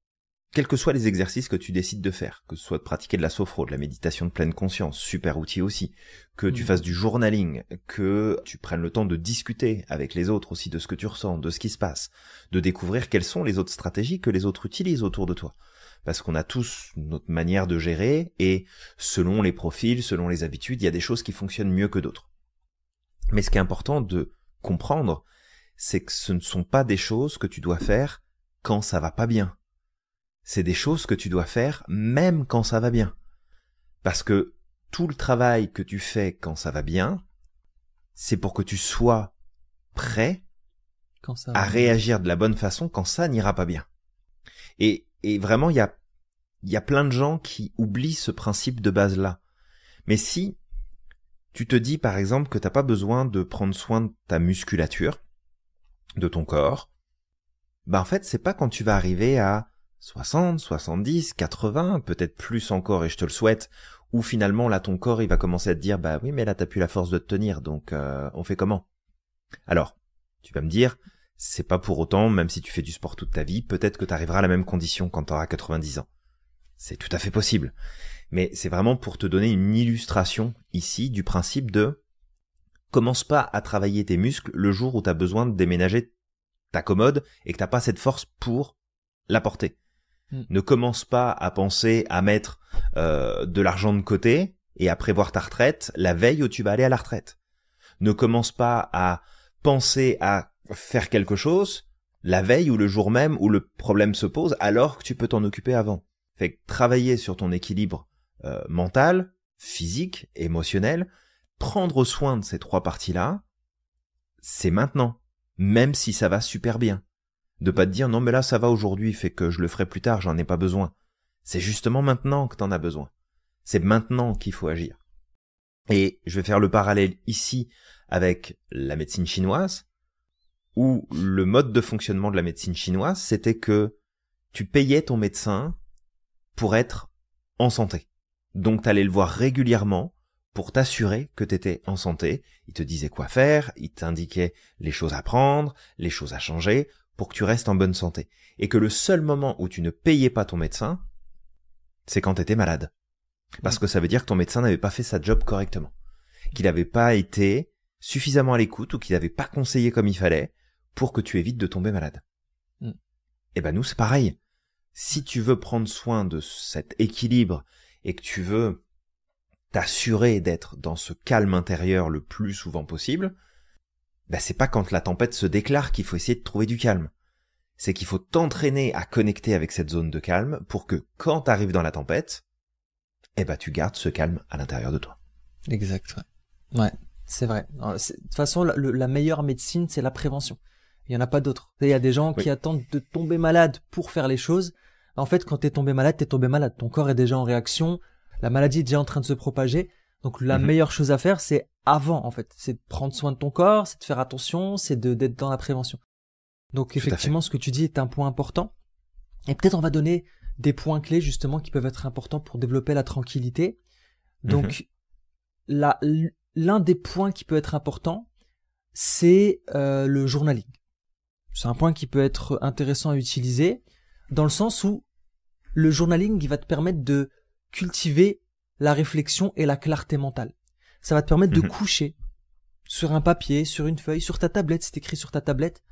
quels que soient les exercices que tu décides de faire, que ce soit de pratiquer de la sophro, de la méditation de pleine conscience, super outil aussi, que tu mm. fasses du journaling, que tu prennes le temps de discuter avec les autres aussi de ce que tu ressens, de ce qui se passe, de découvrir quelles sont les autres stratégies que les autres utilisent autour de toi. Parce qu'on a tous notre manière de gérer et selon les profils, selon les habitudes, il y a des choses qui fonctionnent mieux que d'autres. Mais ce qui est important de comprendre, c'est que ce ne sont pas des choses que tu dois faire quand ça va pas bien c'est des choses que tu dois faire même quand ça va bien. Parce que tout le travail que tu fais quand ça va bien, c'est pour que tu sois prêt à réagir de la bonne façon quand ça n'ira pas bien. Et, et vraiment, il y a, y a plein de gens qui oublient ce principe de base-là. Mais si tu te dis par exemple que tu t'as pas besoin de prendre soin de ta musculature, de ton corps, bah en fait c'est pas quand tu vas arriver à 60, 70, 80, peut-être plus encore et je te le souhaite, ou finalement là ton corps il va commencer à te dire bah oui mais là t'as plus la force de te tenir donc euh, on fait comment Alors, tu vas me dire c'est pas pour autant même si tu fais du sport toute ta vie, peut-être que t'arriveras à la même condition quand t'auras 90 ans. C'est tout à fait possible. Mais c'est vraiment pour te donner une illustration ici du principe de commence pas à travailler tes muscles le jour où t'as besoin de déménager ta commode et que t'as pas cette force pour la porter. Mm. Ne commence pas à penser à mettre euh, de l'argent de côté et à prévoir ta retraite la veille où tu vas aller à la retraite. Ne commence pas à penser à faire quelque chose la veille ou le jour même où le problème se pose alors que tu peux t'en occuper avant. Fait que travailler sur ton équilibre euh, mental, physique, émotionnel, prendre soin de ces trois parties-là, c'est maintenant, même si ça va super bien. De pas te dire non mais là ça va aujourd'hui, fait que je le ferai plus tard, j'en ai pas besoin. C'est justement maintenant que t'en as besoin. C'est maintenant qu'il faut agir. Et je vais faire le parallèle ici avec la médecine chinoise, où le mode de fonctionnement de la médecine chinoise, c'était que tu payais ton médecin pour être en santé. Donc t'allais le voir régulièrement pour t'assurer que t'étais en santé. Il te disait quoi faire, il t'indiquait les choses à prendre, les choses à changer, pour que tu restes en bonne santé. Et que le seul moment où tu ne payais pas ton médecin, c'est quand tu étais malade. Parce mm. que ça veut dire que ton médecin n'avait pas fait sa job correctement. Qu'il n'avait pas été suffisamment à l'écoute ou qu'il n'avait pas conseillé comme il fallait pour que tu évites de tomber malade. Mm. Eh Et ben nous, c'est pareil. Si tu veux prendre soin de cet équilibre et que tu veux t'assurer d'être dans ce calme intérieur le plus souvent possible, bah, c'est pas quand la tempête se déclare qu'il faut essayer de trouver du calme. C'est qu'il faut t'entraîner à connecter avec cette zone de calme pour que quand t'arrives dans la tempête, eh ben tu gardes ce calme à l'intérieur de toi. Exact. Ouais. c'est vrai. de toute façon, la, meilleure médecine, c'est la prévention. Il n'y en a pas d'autre. Il y a des gens qui attendent de tomber malade pour faire les choses. Bah, en fait, quand t'es tombé malade, t'es tombé malade. Ton corps est déjà en réaction. La maladie est déjà en train de se propager. Donc la mhm. meilleure chose à faire, c'est avant en fait. C'est de prendre soin de ton corps, c'est de faire attention, c'est d'être dans la prévention. Donc effectivement, ce que tu dis est un point important. Et peut-être on va donner des points clés justement qui peuvent être importants pour développer la tranquillité. Donc mhm. l'un des points qui peut être important, c'est euh, le journaling. C'est un point qui peut être intéressant à utiliser dans le sens où le journaling il va te permettre de cultiver la réflexion et la clarté mentale ça va te permettre de mhm. coucher sur un papier, sur une feuille, sur ta tablette, c'est écrit sur ta tablette,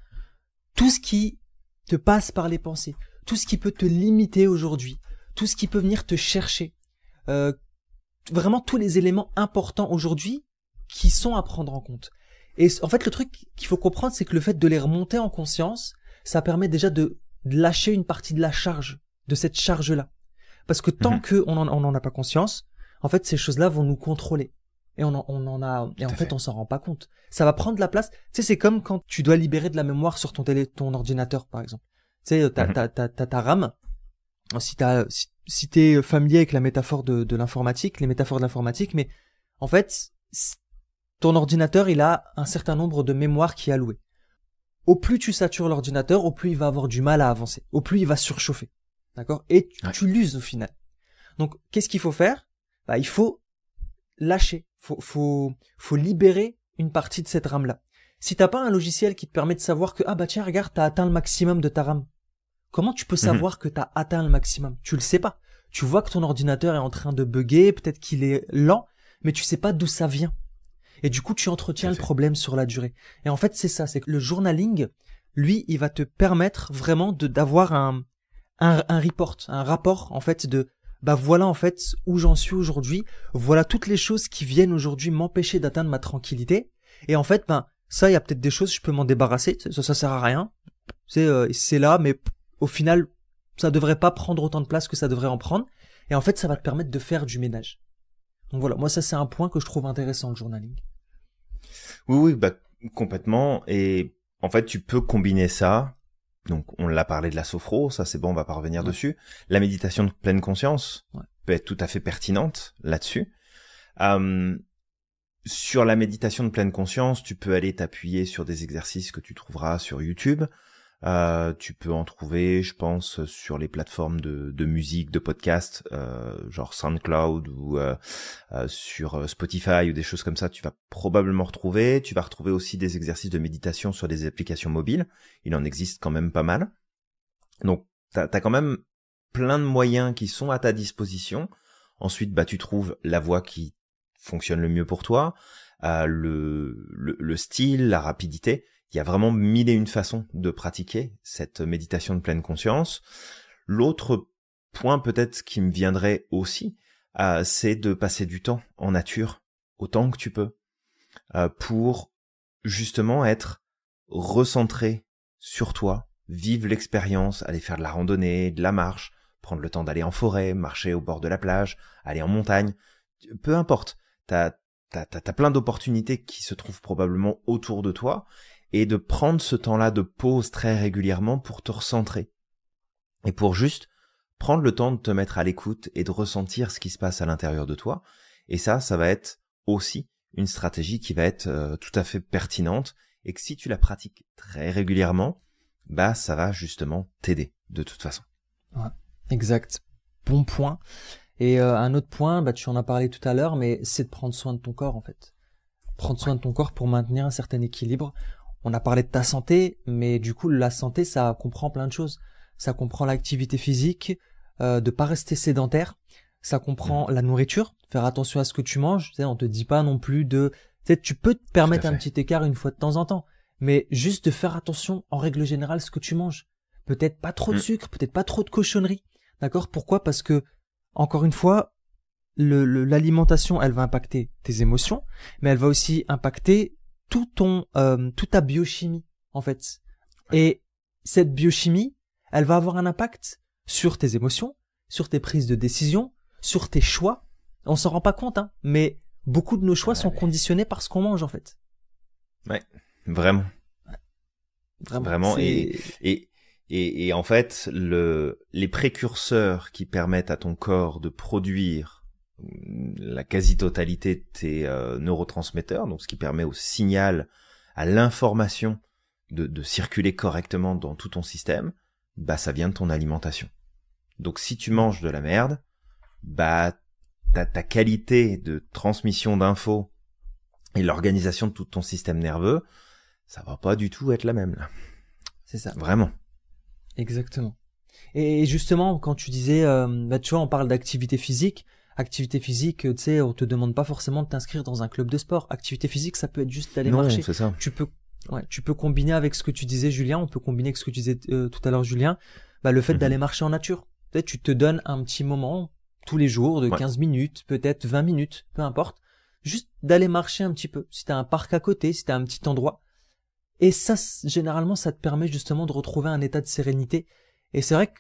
tout ce qui te passe par les pensées, tout ce qui peut te limiter aujourd'hui, tout ce qui peut venir te chercher, euh, vraiment tous les éléments importants aujourd'hui qui sont à prendre en compte. Et en fait, le truc qu'il faut comprendre, c'est que le fait de les remonter en conscience, ça permet déjà de, lâcher une partie de la charge, de cette charge-là. Parce que tant mhm. qu'on n'en a pas conscience, en fait, ces choses-là vont nous contrôler. Et on en, a, et en fait, on s'en rend pas compte. Ça va prendre la place. Tu c'est comme quand tu dois libérer de la mémoire sur ton télé, ton ordinateur, par exemple. Tu sais, t'as, mhm. t'as, ta RAM. Si t'as, si, t'es familier avec la métaphore de, de l'informatique, les métaphores de l'informatique, mais en fait, ton ordinateur, il a un certain nombre de mémoires qui est alloué. Au plus tu satures l'ordinateur, au plus il va avoir du mal à avancer, au plus il va surchauffer. D'accord Et tu, tu l'uses au final. Donc, qu'est-ce qu'il faut faire bah, Il faut lâcher faut, faut, libérer une partie de cette RAM-là. Si t'as pas un logiciel qui te permet de savoir que, ah bah tiens, regarde, t'as atteint le maximum de ta RAM. Comment tu peux mhm. savoir que tu t'as atteint le maximum? Tu le sais pas. Tu vois que ton ordinateur est en train de bugger, peut-être qu'il est lent, mais tu sais pas d'où ça vient. Et du coup, tu entretiens le problème sur la durée. Et en fait, c'est ça, c'est que le journaling, lui, il va te permettre vraiment d'avoir un, un, un report, un rapport en fait de bah voilà en fait où j'en suis aujourd'hui, voilà toutes les choses qui viennent aujourd'hui m'empêcher d'atteindre ma tranquillité. Et en fait, ben ça, il y a peut-être des choses, je peux m'en débarrasser, ça, ça sert à rien. Euh, c'est là, mais au final, ça devrait pas prendre autant de place que ça devrait en prendre. Et en fait, ça va te permettre de faire du ménage. Donc voilà, moi ça c'est un point que je trouve intéressant le journaling. Oui, oui, bah complètement. Et en fait, tu peux combiner ça donc on l'a parlé de la sophro, ça c'est bon, on va pas revenir dessus. La méditation de pleine conscience peut être tout à fait pertinente là-dessus. Hum, sur la méditation de pleine conscience, tu peux aller t'appuyer sur des exercices que tu trouveras sur YouTube. Euh, tu peux en trouver, je pense, sur les plateformes de, de musique, de podcast, euh, genre SoundCloud ou euh, sur Spotify ou des choses comme ça. Tu vas probablement retrouver. Tu vas retrouver aussi des exercices de méditation sur des applications mobiles. Il en existe quand même pas mal. Donc, t'as as quand même plein de moyens qui sont à ta disposition. Ensuite, bah, tu trouves la voie qui fonctionne le mieux pour toi, le, le style, la rapidité il y a vraiment mille et une façons de pratiquer cette méditation de pleine conscience. L'autre point peut-être qui me viendrait aussi, euh, c'est de passer du temps en nature autant que tu peux euh, pour justement être recentré sur toi, vivre l'expérience, aller faire de la randonnée, de la marche, prendre le temps d'aller en forêt, marcher au bord de la plage, aller en montagne, peu importe. T'as, t'as, plein d'opportunités qui se trouvent probablement autour de toi et de prendre ce temps-là de pause très régulièrement pour te recentrer et pour juste prendre le temps de te mettre à l'écoute et de ressentir ce qui se passe à l'intérieur de toi. Et ça, ça va être aussi une stratégie qui va être euh, tout à fait pertinente et que si tu la pratiques très régulièrement, bah ça va justement t'aider de toute façon. Ouais, exact. Bon point. Et euh, un autre point, bah tu en as parlé tout à l'heure, mais c'est de prendre soin de ton corps en fait. Prendre soin de ton corps pour maintenir un certain équilibre on a parlé de ta santé, mais du coup, la santé, ça comprend plein de choses. Ça comprend l'activité physique, euh, de pas rester sédentaire. Ça comprend mm. la nourriture, faire attention à ce que tu manges. On ne on te dit pas non plus de, tu sais, tu peux te permettre un petit écart une fois de temps en temps, mais juste de faire attention en règle générale ce que tu manges. Peut-être pas trop de mm. sucre, peut-être pas trop de cochonnerie. D'accord Pourquoi Parce que encore une fois, l'alimentation, le, elle va impacter tes émotions, mais elle va aussi impacter tout ton, euh, toute ta biochimie en fait. Et cette biochimie, elle va avoir un impact sur tes émotions, sur tes prises de décision, sur tes choix. On s'en rend pas compte, hein, mais beaucoup de nos choix sont conditionnés par ce qu'on mange en fait. Ouais, vraiment. Vraiment. Et, et, et, et, en fait, le, les précurseurs qui permettent à ton corps de produire la quasi-totalité de tes euh, neurotransmetteurs, donc ce qui permet au signal, à l'information de, circuler correctement dans tout ton système, bah ça vient de ton alimentation. Donc si tu manges de la merde, bah ta, ta qualité de transmission d'infos et l'organisation de tout ton système nerveux, ça va pas du tout être la même là. C'est ça. Vraiment. Exactement. Et justement, quand tu disais, euh, bah, tu vois, on parle d'activité physique, activité physique, tu sais, on te demande pas forcément de t'inscrire dans un club de sport. Activité physique, ça peut être juste d'aller marcher. Ça. Tu peux, ouais, tu peux combiner avec ce que tu disais, Julien. On peut combiner avec ce que tu disais euh, tout à l'heure, Julien. Bah, le fait mhm. d'aller marcher en nature. Peut-être tu te donnes un petit moment tous les jours de 15 minutes, peut-être 20 minutes, peu importe. Juste d'aller marcher un petit peu. Si t'as un parc à côté, si t'as un petit endroit. Et ça, généralement, ça te permet justement de retrouver un état de sérénité. Et c'est vrai que, tu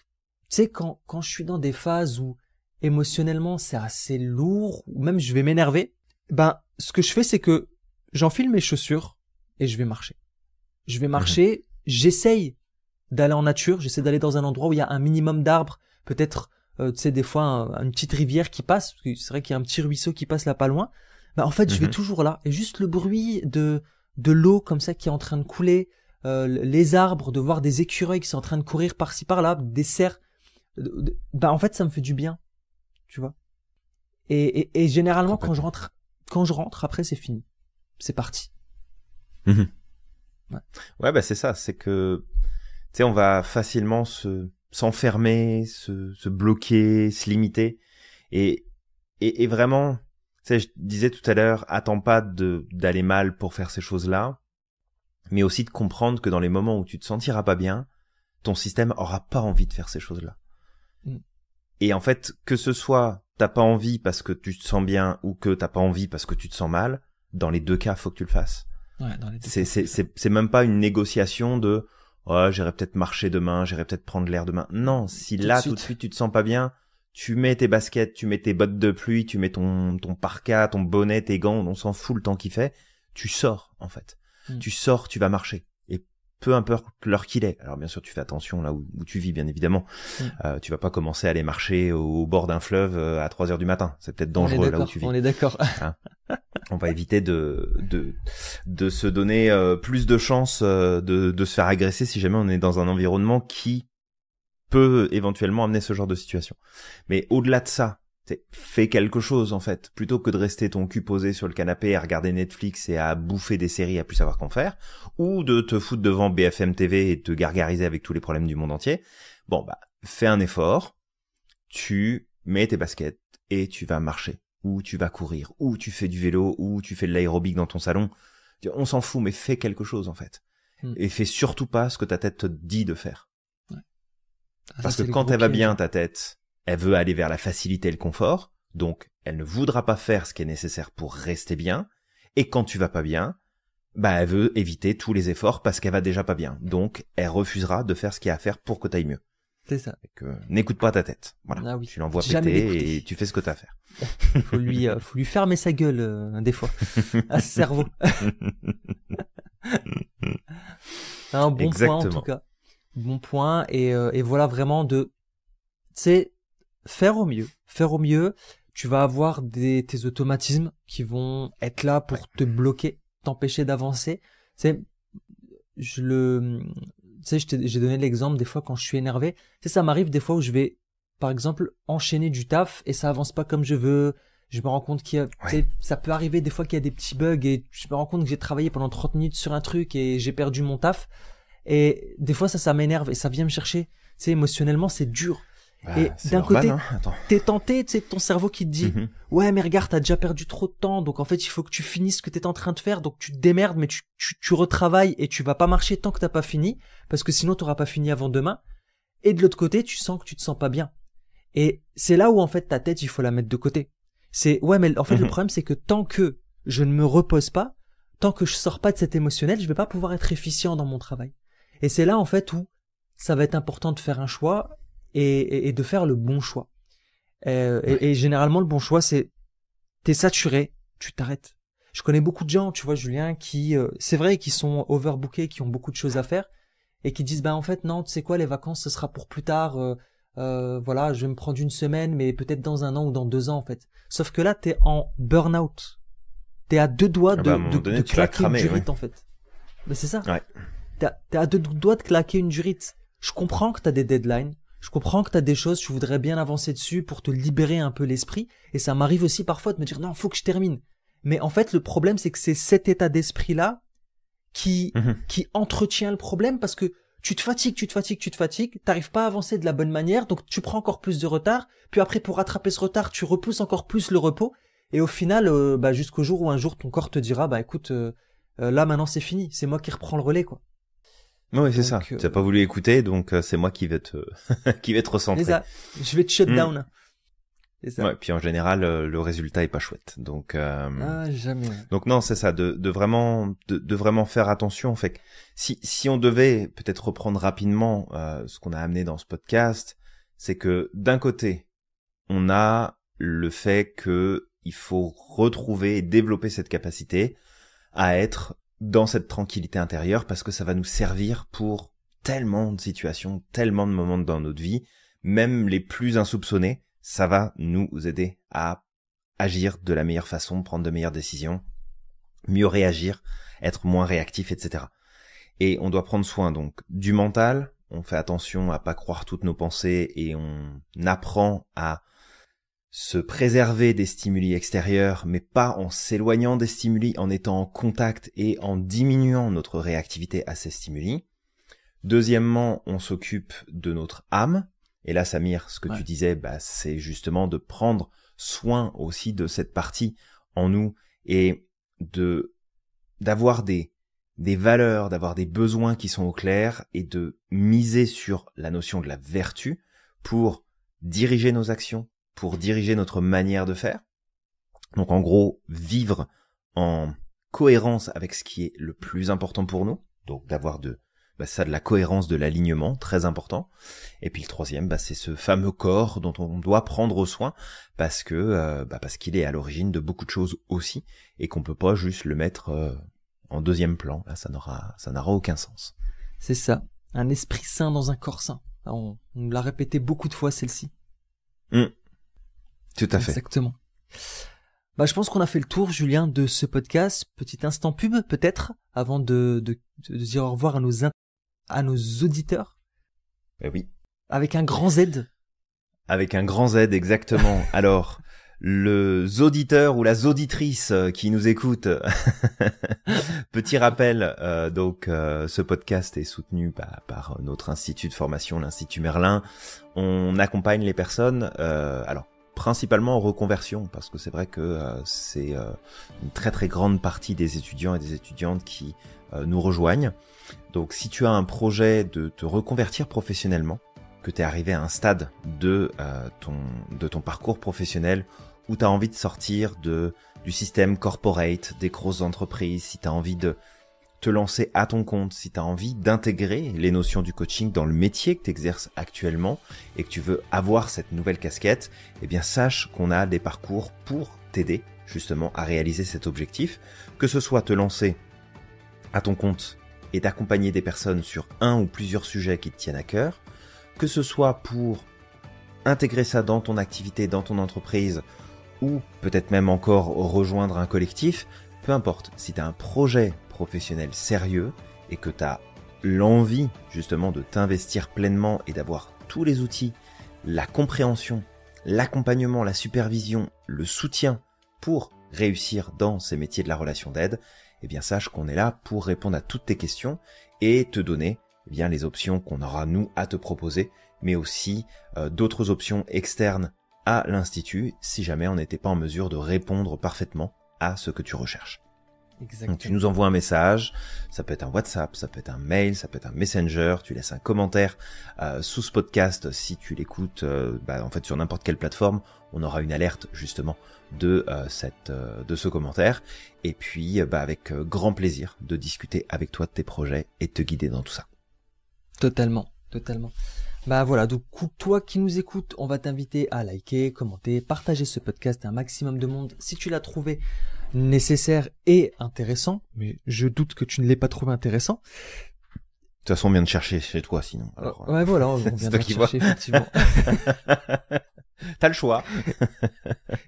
sais, quand, quand je suis dans des phases où émotionnellement c'est assez lourd, ou même je vais m'énerver, ben ce que je fais c'est que j'enfile mes chaussures et je vais marcher. Je vais marcher, mhm. j'essaye d'aller en nature, j'essaie d'aller dans un endroit où il y a un minimum d'arbres, peut-être euh, tu sais des fois une petite rivière qui passe, c'est vrai qu'il y a un petit ruisseau qui passe là pas loin. Ben, en fait, je vais mhm. toujours là et juste le bruit de de l'eau comme ça qui est en train de couler, euh, les arbres, de voir des écureuils qui sont en train de courir par-ci par-là, des cerfs. Euh, ben en fait ça me fait du bien tu vois. Et, généralement, quand je rentre, quand je rentre, après, c'est fini. C'est parti. Mhm. Ouais. bah, c'est ça. C'est que, tu sais, on va facilement se, s'enfermer, se, se bloquer, se limiter. Et, et, vraiment, tu sais, je disais tout à l'heure, attends pas de, d'aller mal pour faire ces choses-là. Mais aussi de comprendre que dans les moments où tu te sentiras pas bien, ton système aura pas envie de faire ces choses-là. Mm. Et en fait, que ce soit t'as pas envie parce que tu te sens bien ou que t'as pas envie parce que tu te sens mal, dans les deux cas, faut que tu le fasses. Ouais, c'est même pas une négociation de oh, j'irai peut-être marcher demain, j'irai peut-être prendre l'air demain. Non, si là tout de suite tu te sens pas bien, tu mets tes baskets, tu mets tes bottes de pluie, tu mets ton ton parka, ton bonnet, tes gants, on s'en fout le temps qu'il fait, tu sors en fait. Mm. Tu sors, tu vas marcher peu importe l'heure qu'il est. Alors bien sûr, tu fais attention là où, tu vis, bien évidemment. Mm. Euh, tu vas pas commencer à aller marcher au, bord d'un fleuve euh, à 3 heures du matin. C'est peut-être dangereux là où tu vis. On est d'accord. *laughs* Hein. on va éviter de, de, de se donner euh, plus de chances euh, de se faire agresser si jamais on est dans un environnement qui peut éventuellement amener ce genre de situation. Mais au-delà de ça, fais quelque chose en fait plutôt que de rester ton cul posé sur le canapé à regarder Netflix et à bouffer des séries à plus savoir qu'en faire ou de te foutre devant BFM TV et te gargariser avec tous les problèmes du monde entier bon bah fais un effort tu mets tes baskets et tu vas marcher ou tu vas courir ou tu fais du vélo ou tu fais de l'aérobic dans ton salon on s'en fout mais fais quelque chose en fait hmm. et fais surtout pas ce que ta tête te dit de faire ah, parce que quand elle va bien ta tête elle veut aller vers la facilité et le confort, donc elle ne voudra pas faire ce qui est nécessaire pour rester bien. Et quand tu vas pas bien, bah elle veut éviter tous les efforts parce qu'elle va déjà pas bien. Donc elle refusera de faire ce qu'il y a à faire pour que t'ailles mieux. C'est ça. que N'écoute pas ta tête. Voilà. Ah tu l'envoies péter et tu fais ce que t'as à faire. *laughs* faut lui, euh, faut lui fermer sa gueule euh, des fois à cerveau. *laughs* un bon point en tout cas. Bon point et, euh, et voilà vraiment de, c'est faire au mieux, faire au mieux. Tu vas avoir des, tes automatismes qui vont être là pour te bloquer, t'empêcher d'avancer. C'est, je le, tu sais, j'ai donné l'exemple des fois quand je suis énervé. Tu ça m'arrive des fois où je vais, par exemple, enchaîner du taf et ça avance pas comme je veux. Je me rends compte qu'il y a, ça peut arriver des fois qu'il y a des petits bugs et je me rends compte que j'ai travaillé pendant 30 minutes sur un truc et j'ai perdu mon taf. Et des fois, ça, ça m'énerve et ça vient me chercher. Tu sais, émotionnellement, c'est dur et bah, d'un côté, hein. t'es tenté, tu sais, ton cerveau qui te dit, mhm. ouais, mais regarde, t'as déjà perdu trop de temps, donc en fait, il faut que tu finisses ce que t'es en train de faire, donc tu te démerdes, mais tu, tu, retravailles et tu vas pas marcher tant que t'as pas fini, parce que sinon t'auras pas fini avant demain. Et de l'autre côté, tu sens que tu te sens pas bien. Et c'est là où, en fait, ta tête, il faut la mettre de côté. C'est, ouais, mais en fait, le mhm. problème, c'est que tant que je ne me repose pas, tant que je sors pas de cet émotionnel, je vais pas pouvoir être efficient dans mon travail. Et c'est là, en fait, où ça va être important de faire un choix et, et, de faire le bon choix. Euh, et, généralement, le bon choix, c'est t'es saturé, tu t'arrêtes. Je connais beaucoup de gens, tu vois, Julien, qui, euh, c'est vrai, qui sont overbookés, qui ont beaucoup de choses à faire, et qui disent, ben en fait, non, tu sais quoi, les vacances, ce sera pour plus tard. Euh, voilà, je vais me prendre une semaine, mais peut-être dans un an ou dans deux ans, en fait. Sauf que là, t'es en burn-out. T'es à deux doigts ah de, bah, de, claquer une durite, en fait. Mais bah, c'est ça. Ouais. T'es à, deux doigts de claquer une durite. Je comprends que t'as des deadlines je comprends que tu as des choses, je voudrais bien avancer dessus pour te libérer un peu l'esprit, et ça m'arrive aussi parfois de me dire non, faut que je termine. Mais en fait, le problème, c'est que c'est cet état d'esprit-là qui, mhm. qui entretient le problème parce que tu te fatigues, tu te fatigues, tu te fatigues, t'arrives pas à avancer de la bonne manière, donc tu prends encore plus de retard, puis après pour rattraper ce retard, tu repousses encore plus le repos, et au final, euh, bah, jusqu'au jour où un jour ton corps te dira, bah écoute, euh, euh, là maintenant c'est fini, c'est moi qui reprends le relais, quoi. Oui, c'est ça. Euh, tu n'as pas voulu écouter, donc euh, c'est moi qui vais te, *laughs* qui vais te recentrer. Ça. Je vais te shut mm. down. Mm. Ça. Ouais, puis en général, euh, le résultat est pas chouette. Donc, euh... ah, jamais. Donc non, c'est ça, de, de vraiment, de, de, vraiment faire attention. En fait, si si on devait peut-être reprendre rapidement euh, ce qu'on a amené dans ce podcast, c'est que d'un côté, on a le fait que il faut retrouver et développer cette capacité à être dans cette tranquillité intérieure parce que ça va nous servir pour tellement de situations, tellement de moments dans notre vie, même les plus insoupçonnés, ça va nous aider à agir de la meilleure façon, prendre de meilleures décisions, mieux réagir, être moins réactif, etc. Et on doit prendre soin donc du mental, on fait attention à pas croire toutes nos pensées et on apprend à se préserver des stimuli extérieurs, mais pas en s'éloignant des stimuli, en étant en contact et en diminuant notre réactivité à ces stimuli. Deuxièmement, on s'occupe de notre âme. Et là, Samir, ce que tu disais, bah, c'est justement de prendre soin aussi de cette partie en nous et de d'avoir des des valeurs, d'avoir des besoins qui sont au clair et de miser sur la notion de la vertu pour diriger nos actions, pour diriger notre manière de faire. Donc en gros, vivre en cohérence avec ce qui est le plus important pour nous. Donc d'avoir de bah, ça de la cohérence, de l'alignement, très important. Et puis le troisième, bah, c'est ce fameux corps dont on doit prendre soin parce que euh, bah, parce qu'il est à l'origine de beaucoup de choses aussi et qu'on peut pas juste le mettre euh, en deuxième plan. ça n'aura ça n'aura aucun sens. C'est ça, un esprit sain dans un corps sain. On, l'a répété beaucoup de fois celle-ci. Hum. Tout à fait. Exactement. Bah, je pense qu'on a fait le tour, Julien, de ce podcast. Petit instant pub, peut-être, avant de, de, de, dire au revoir à nos, à nos auditeurs. Eh oui. Avec un grand Z. Avec un grand Z, exactement. *laughs* Alors, le auditeur ou la auditrice euh, qui nous écoute, *laughs* petit rappel, euh, donc euh, ce podcast est soutenu par, bah, par notre institut de formation, l'Institut Merlin. On accompagne les personnes, euh, alors principalement en reconversion, parce que c'est vrai que euh, c'est euh, une très très grande partie des étudiants et des étudiantes qui euh, nous rejoignent. Donc si tu as un projet de te reconvertir professionnellement, que tu es arrivé à un stade de, ton, de ton parcours professionnel où tu as envie de sortir de, du système corporate, des grosses entreprises, si tu as envie de te lancer à ton compte, si tu as envie d'intégrer les notions du coaching dans le métier que tu exerces actuellement et que tu veux avoir cette nouvelle casquette, eh bien sache qu'on a des parcours pour t'aider justement à réaliser cet objectif, que ce soit te lancer à ton compte et d'accompagner des personnes sur un ou plusieurs sujets qui te tiennent à cœur, que ce soit pour intégrer ça dans ton activité, dans ton entreprise, ou peut-être même encore rejoindre un collectif, peu importe, si tu as un projet professionnel sérieux et que tu as l'envie justement de t'investir pleinement et d'avoir tous les outils, la compréhension, l'accompagnement, la supervision, le soutien pour réussir dans ces métiers de la relation d'aide, eh bien sache qu'on est là pour répondre à toutes tes questions et te donner eh bien les options qu'on aura nous à te proposer, mais aussi euh, d'autres options externes à l'institut si jamais on n'était pas en mesure de répondre parfaitement à ce que tu recherches. Exactement. tu nous envoies un message, ça peut être un WhatsApp, ça peut être un mail, ça peut être un Messenger, tu laisses un commentaire euh, sous ce podcast si tu l'écoutes euh, bah, en fait sur n'importe quelle plateforme, on aura une alerte justement de euh, cette de ce commentaire et puis bah, avec grand plaisir de discuter avec toi de tes projets et te guider dans tout ça. Totalement, totalement. Bah voilà, donc toi qui nous écoutes, on va t'inviter à liker, commenter, partager ce podcast à un maximum de monde. Si tu l'as trouvé nécessaire et intéressant, mais je doute que tu ne l'aies pas trouvé intéressant. De toute façon, on vient de chercher chez toi, sinon. Euh, alors, ouais, voilà, on vient de chercher, vois. effectivement. *laughs* T'as le choix.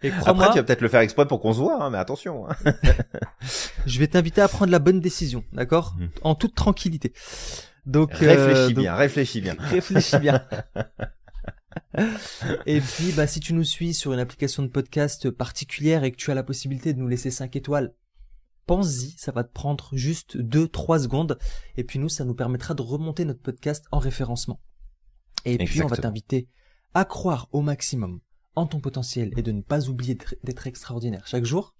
Et Après, tu vas peut-être le faire exprès pour qu'on se voit, hein, mais attention. Hein. *laughs* je vais t'inviter à prendre la bonne décision, d'accord hmm. En toute tranquillité. Donc, réfléchis euh, bien, réfléchis bien. Réfléchis bien. *laughs* et puis, bah, si tu nous suis sur une application de podcast particulière et que tu as la possibilité de nous laisser 5 étoiles, pense-y, ça va te prendre juste 2-3 secondes. Et puis nous, ça nous permettra de remonter notre podcast en référencement. Et puis, on va t'inviter à croire au maximum en ton potentiel et de ne pas oublier d'être extraordinaire chaque jour.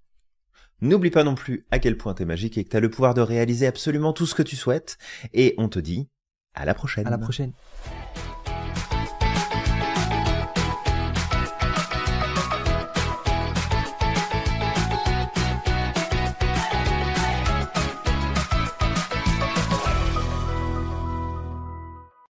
N'oublie pas non plus à quel point t'es magique et que t'as le pouvoir de réaliser absolument tout ce que tu souhaites. Et on te dit à la prochaine. À la prochaine.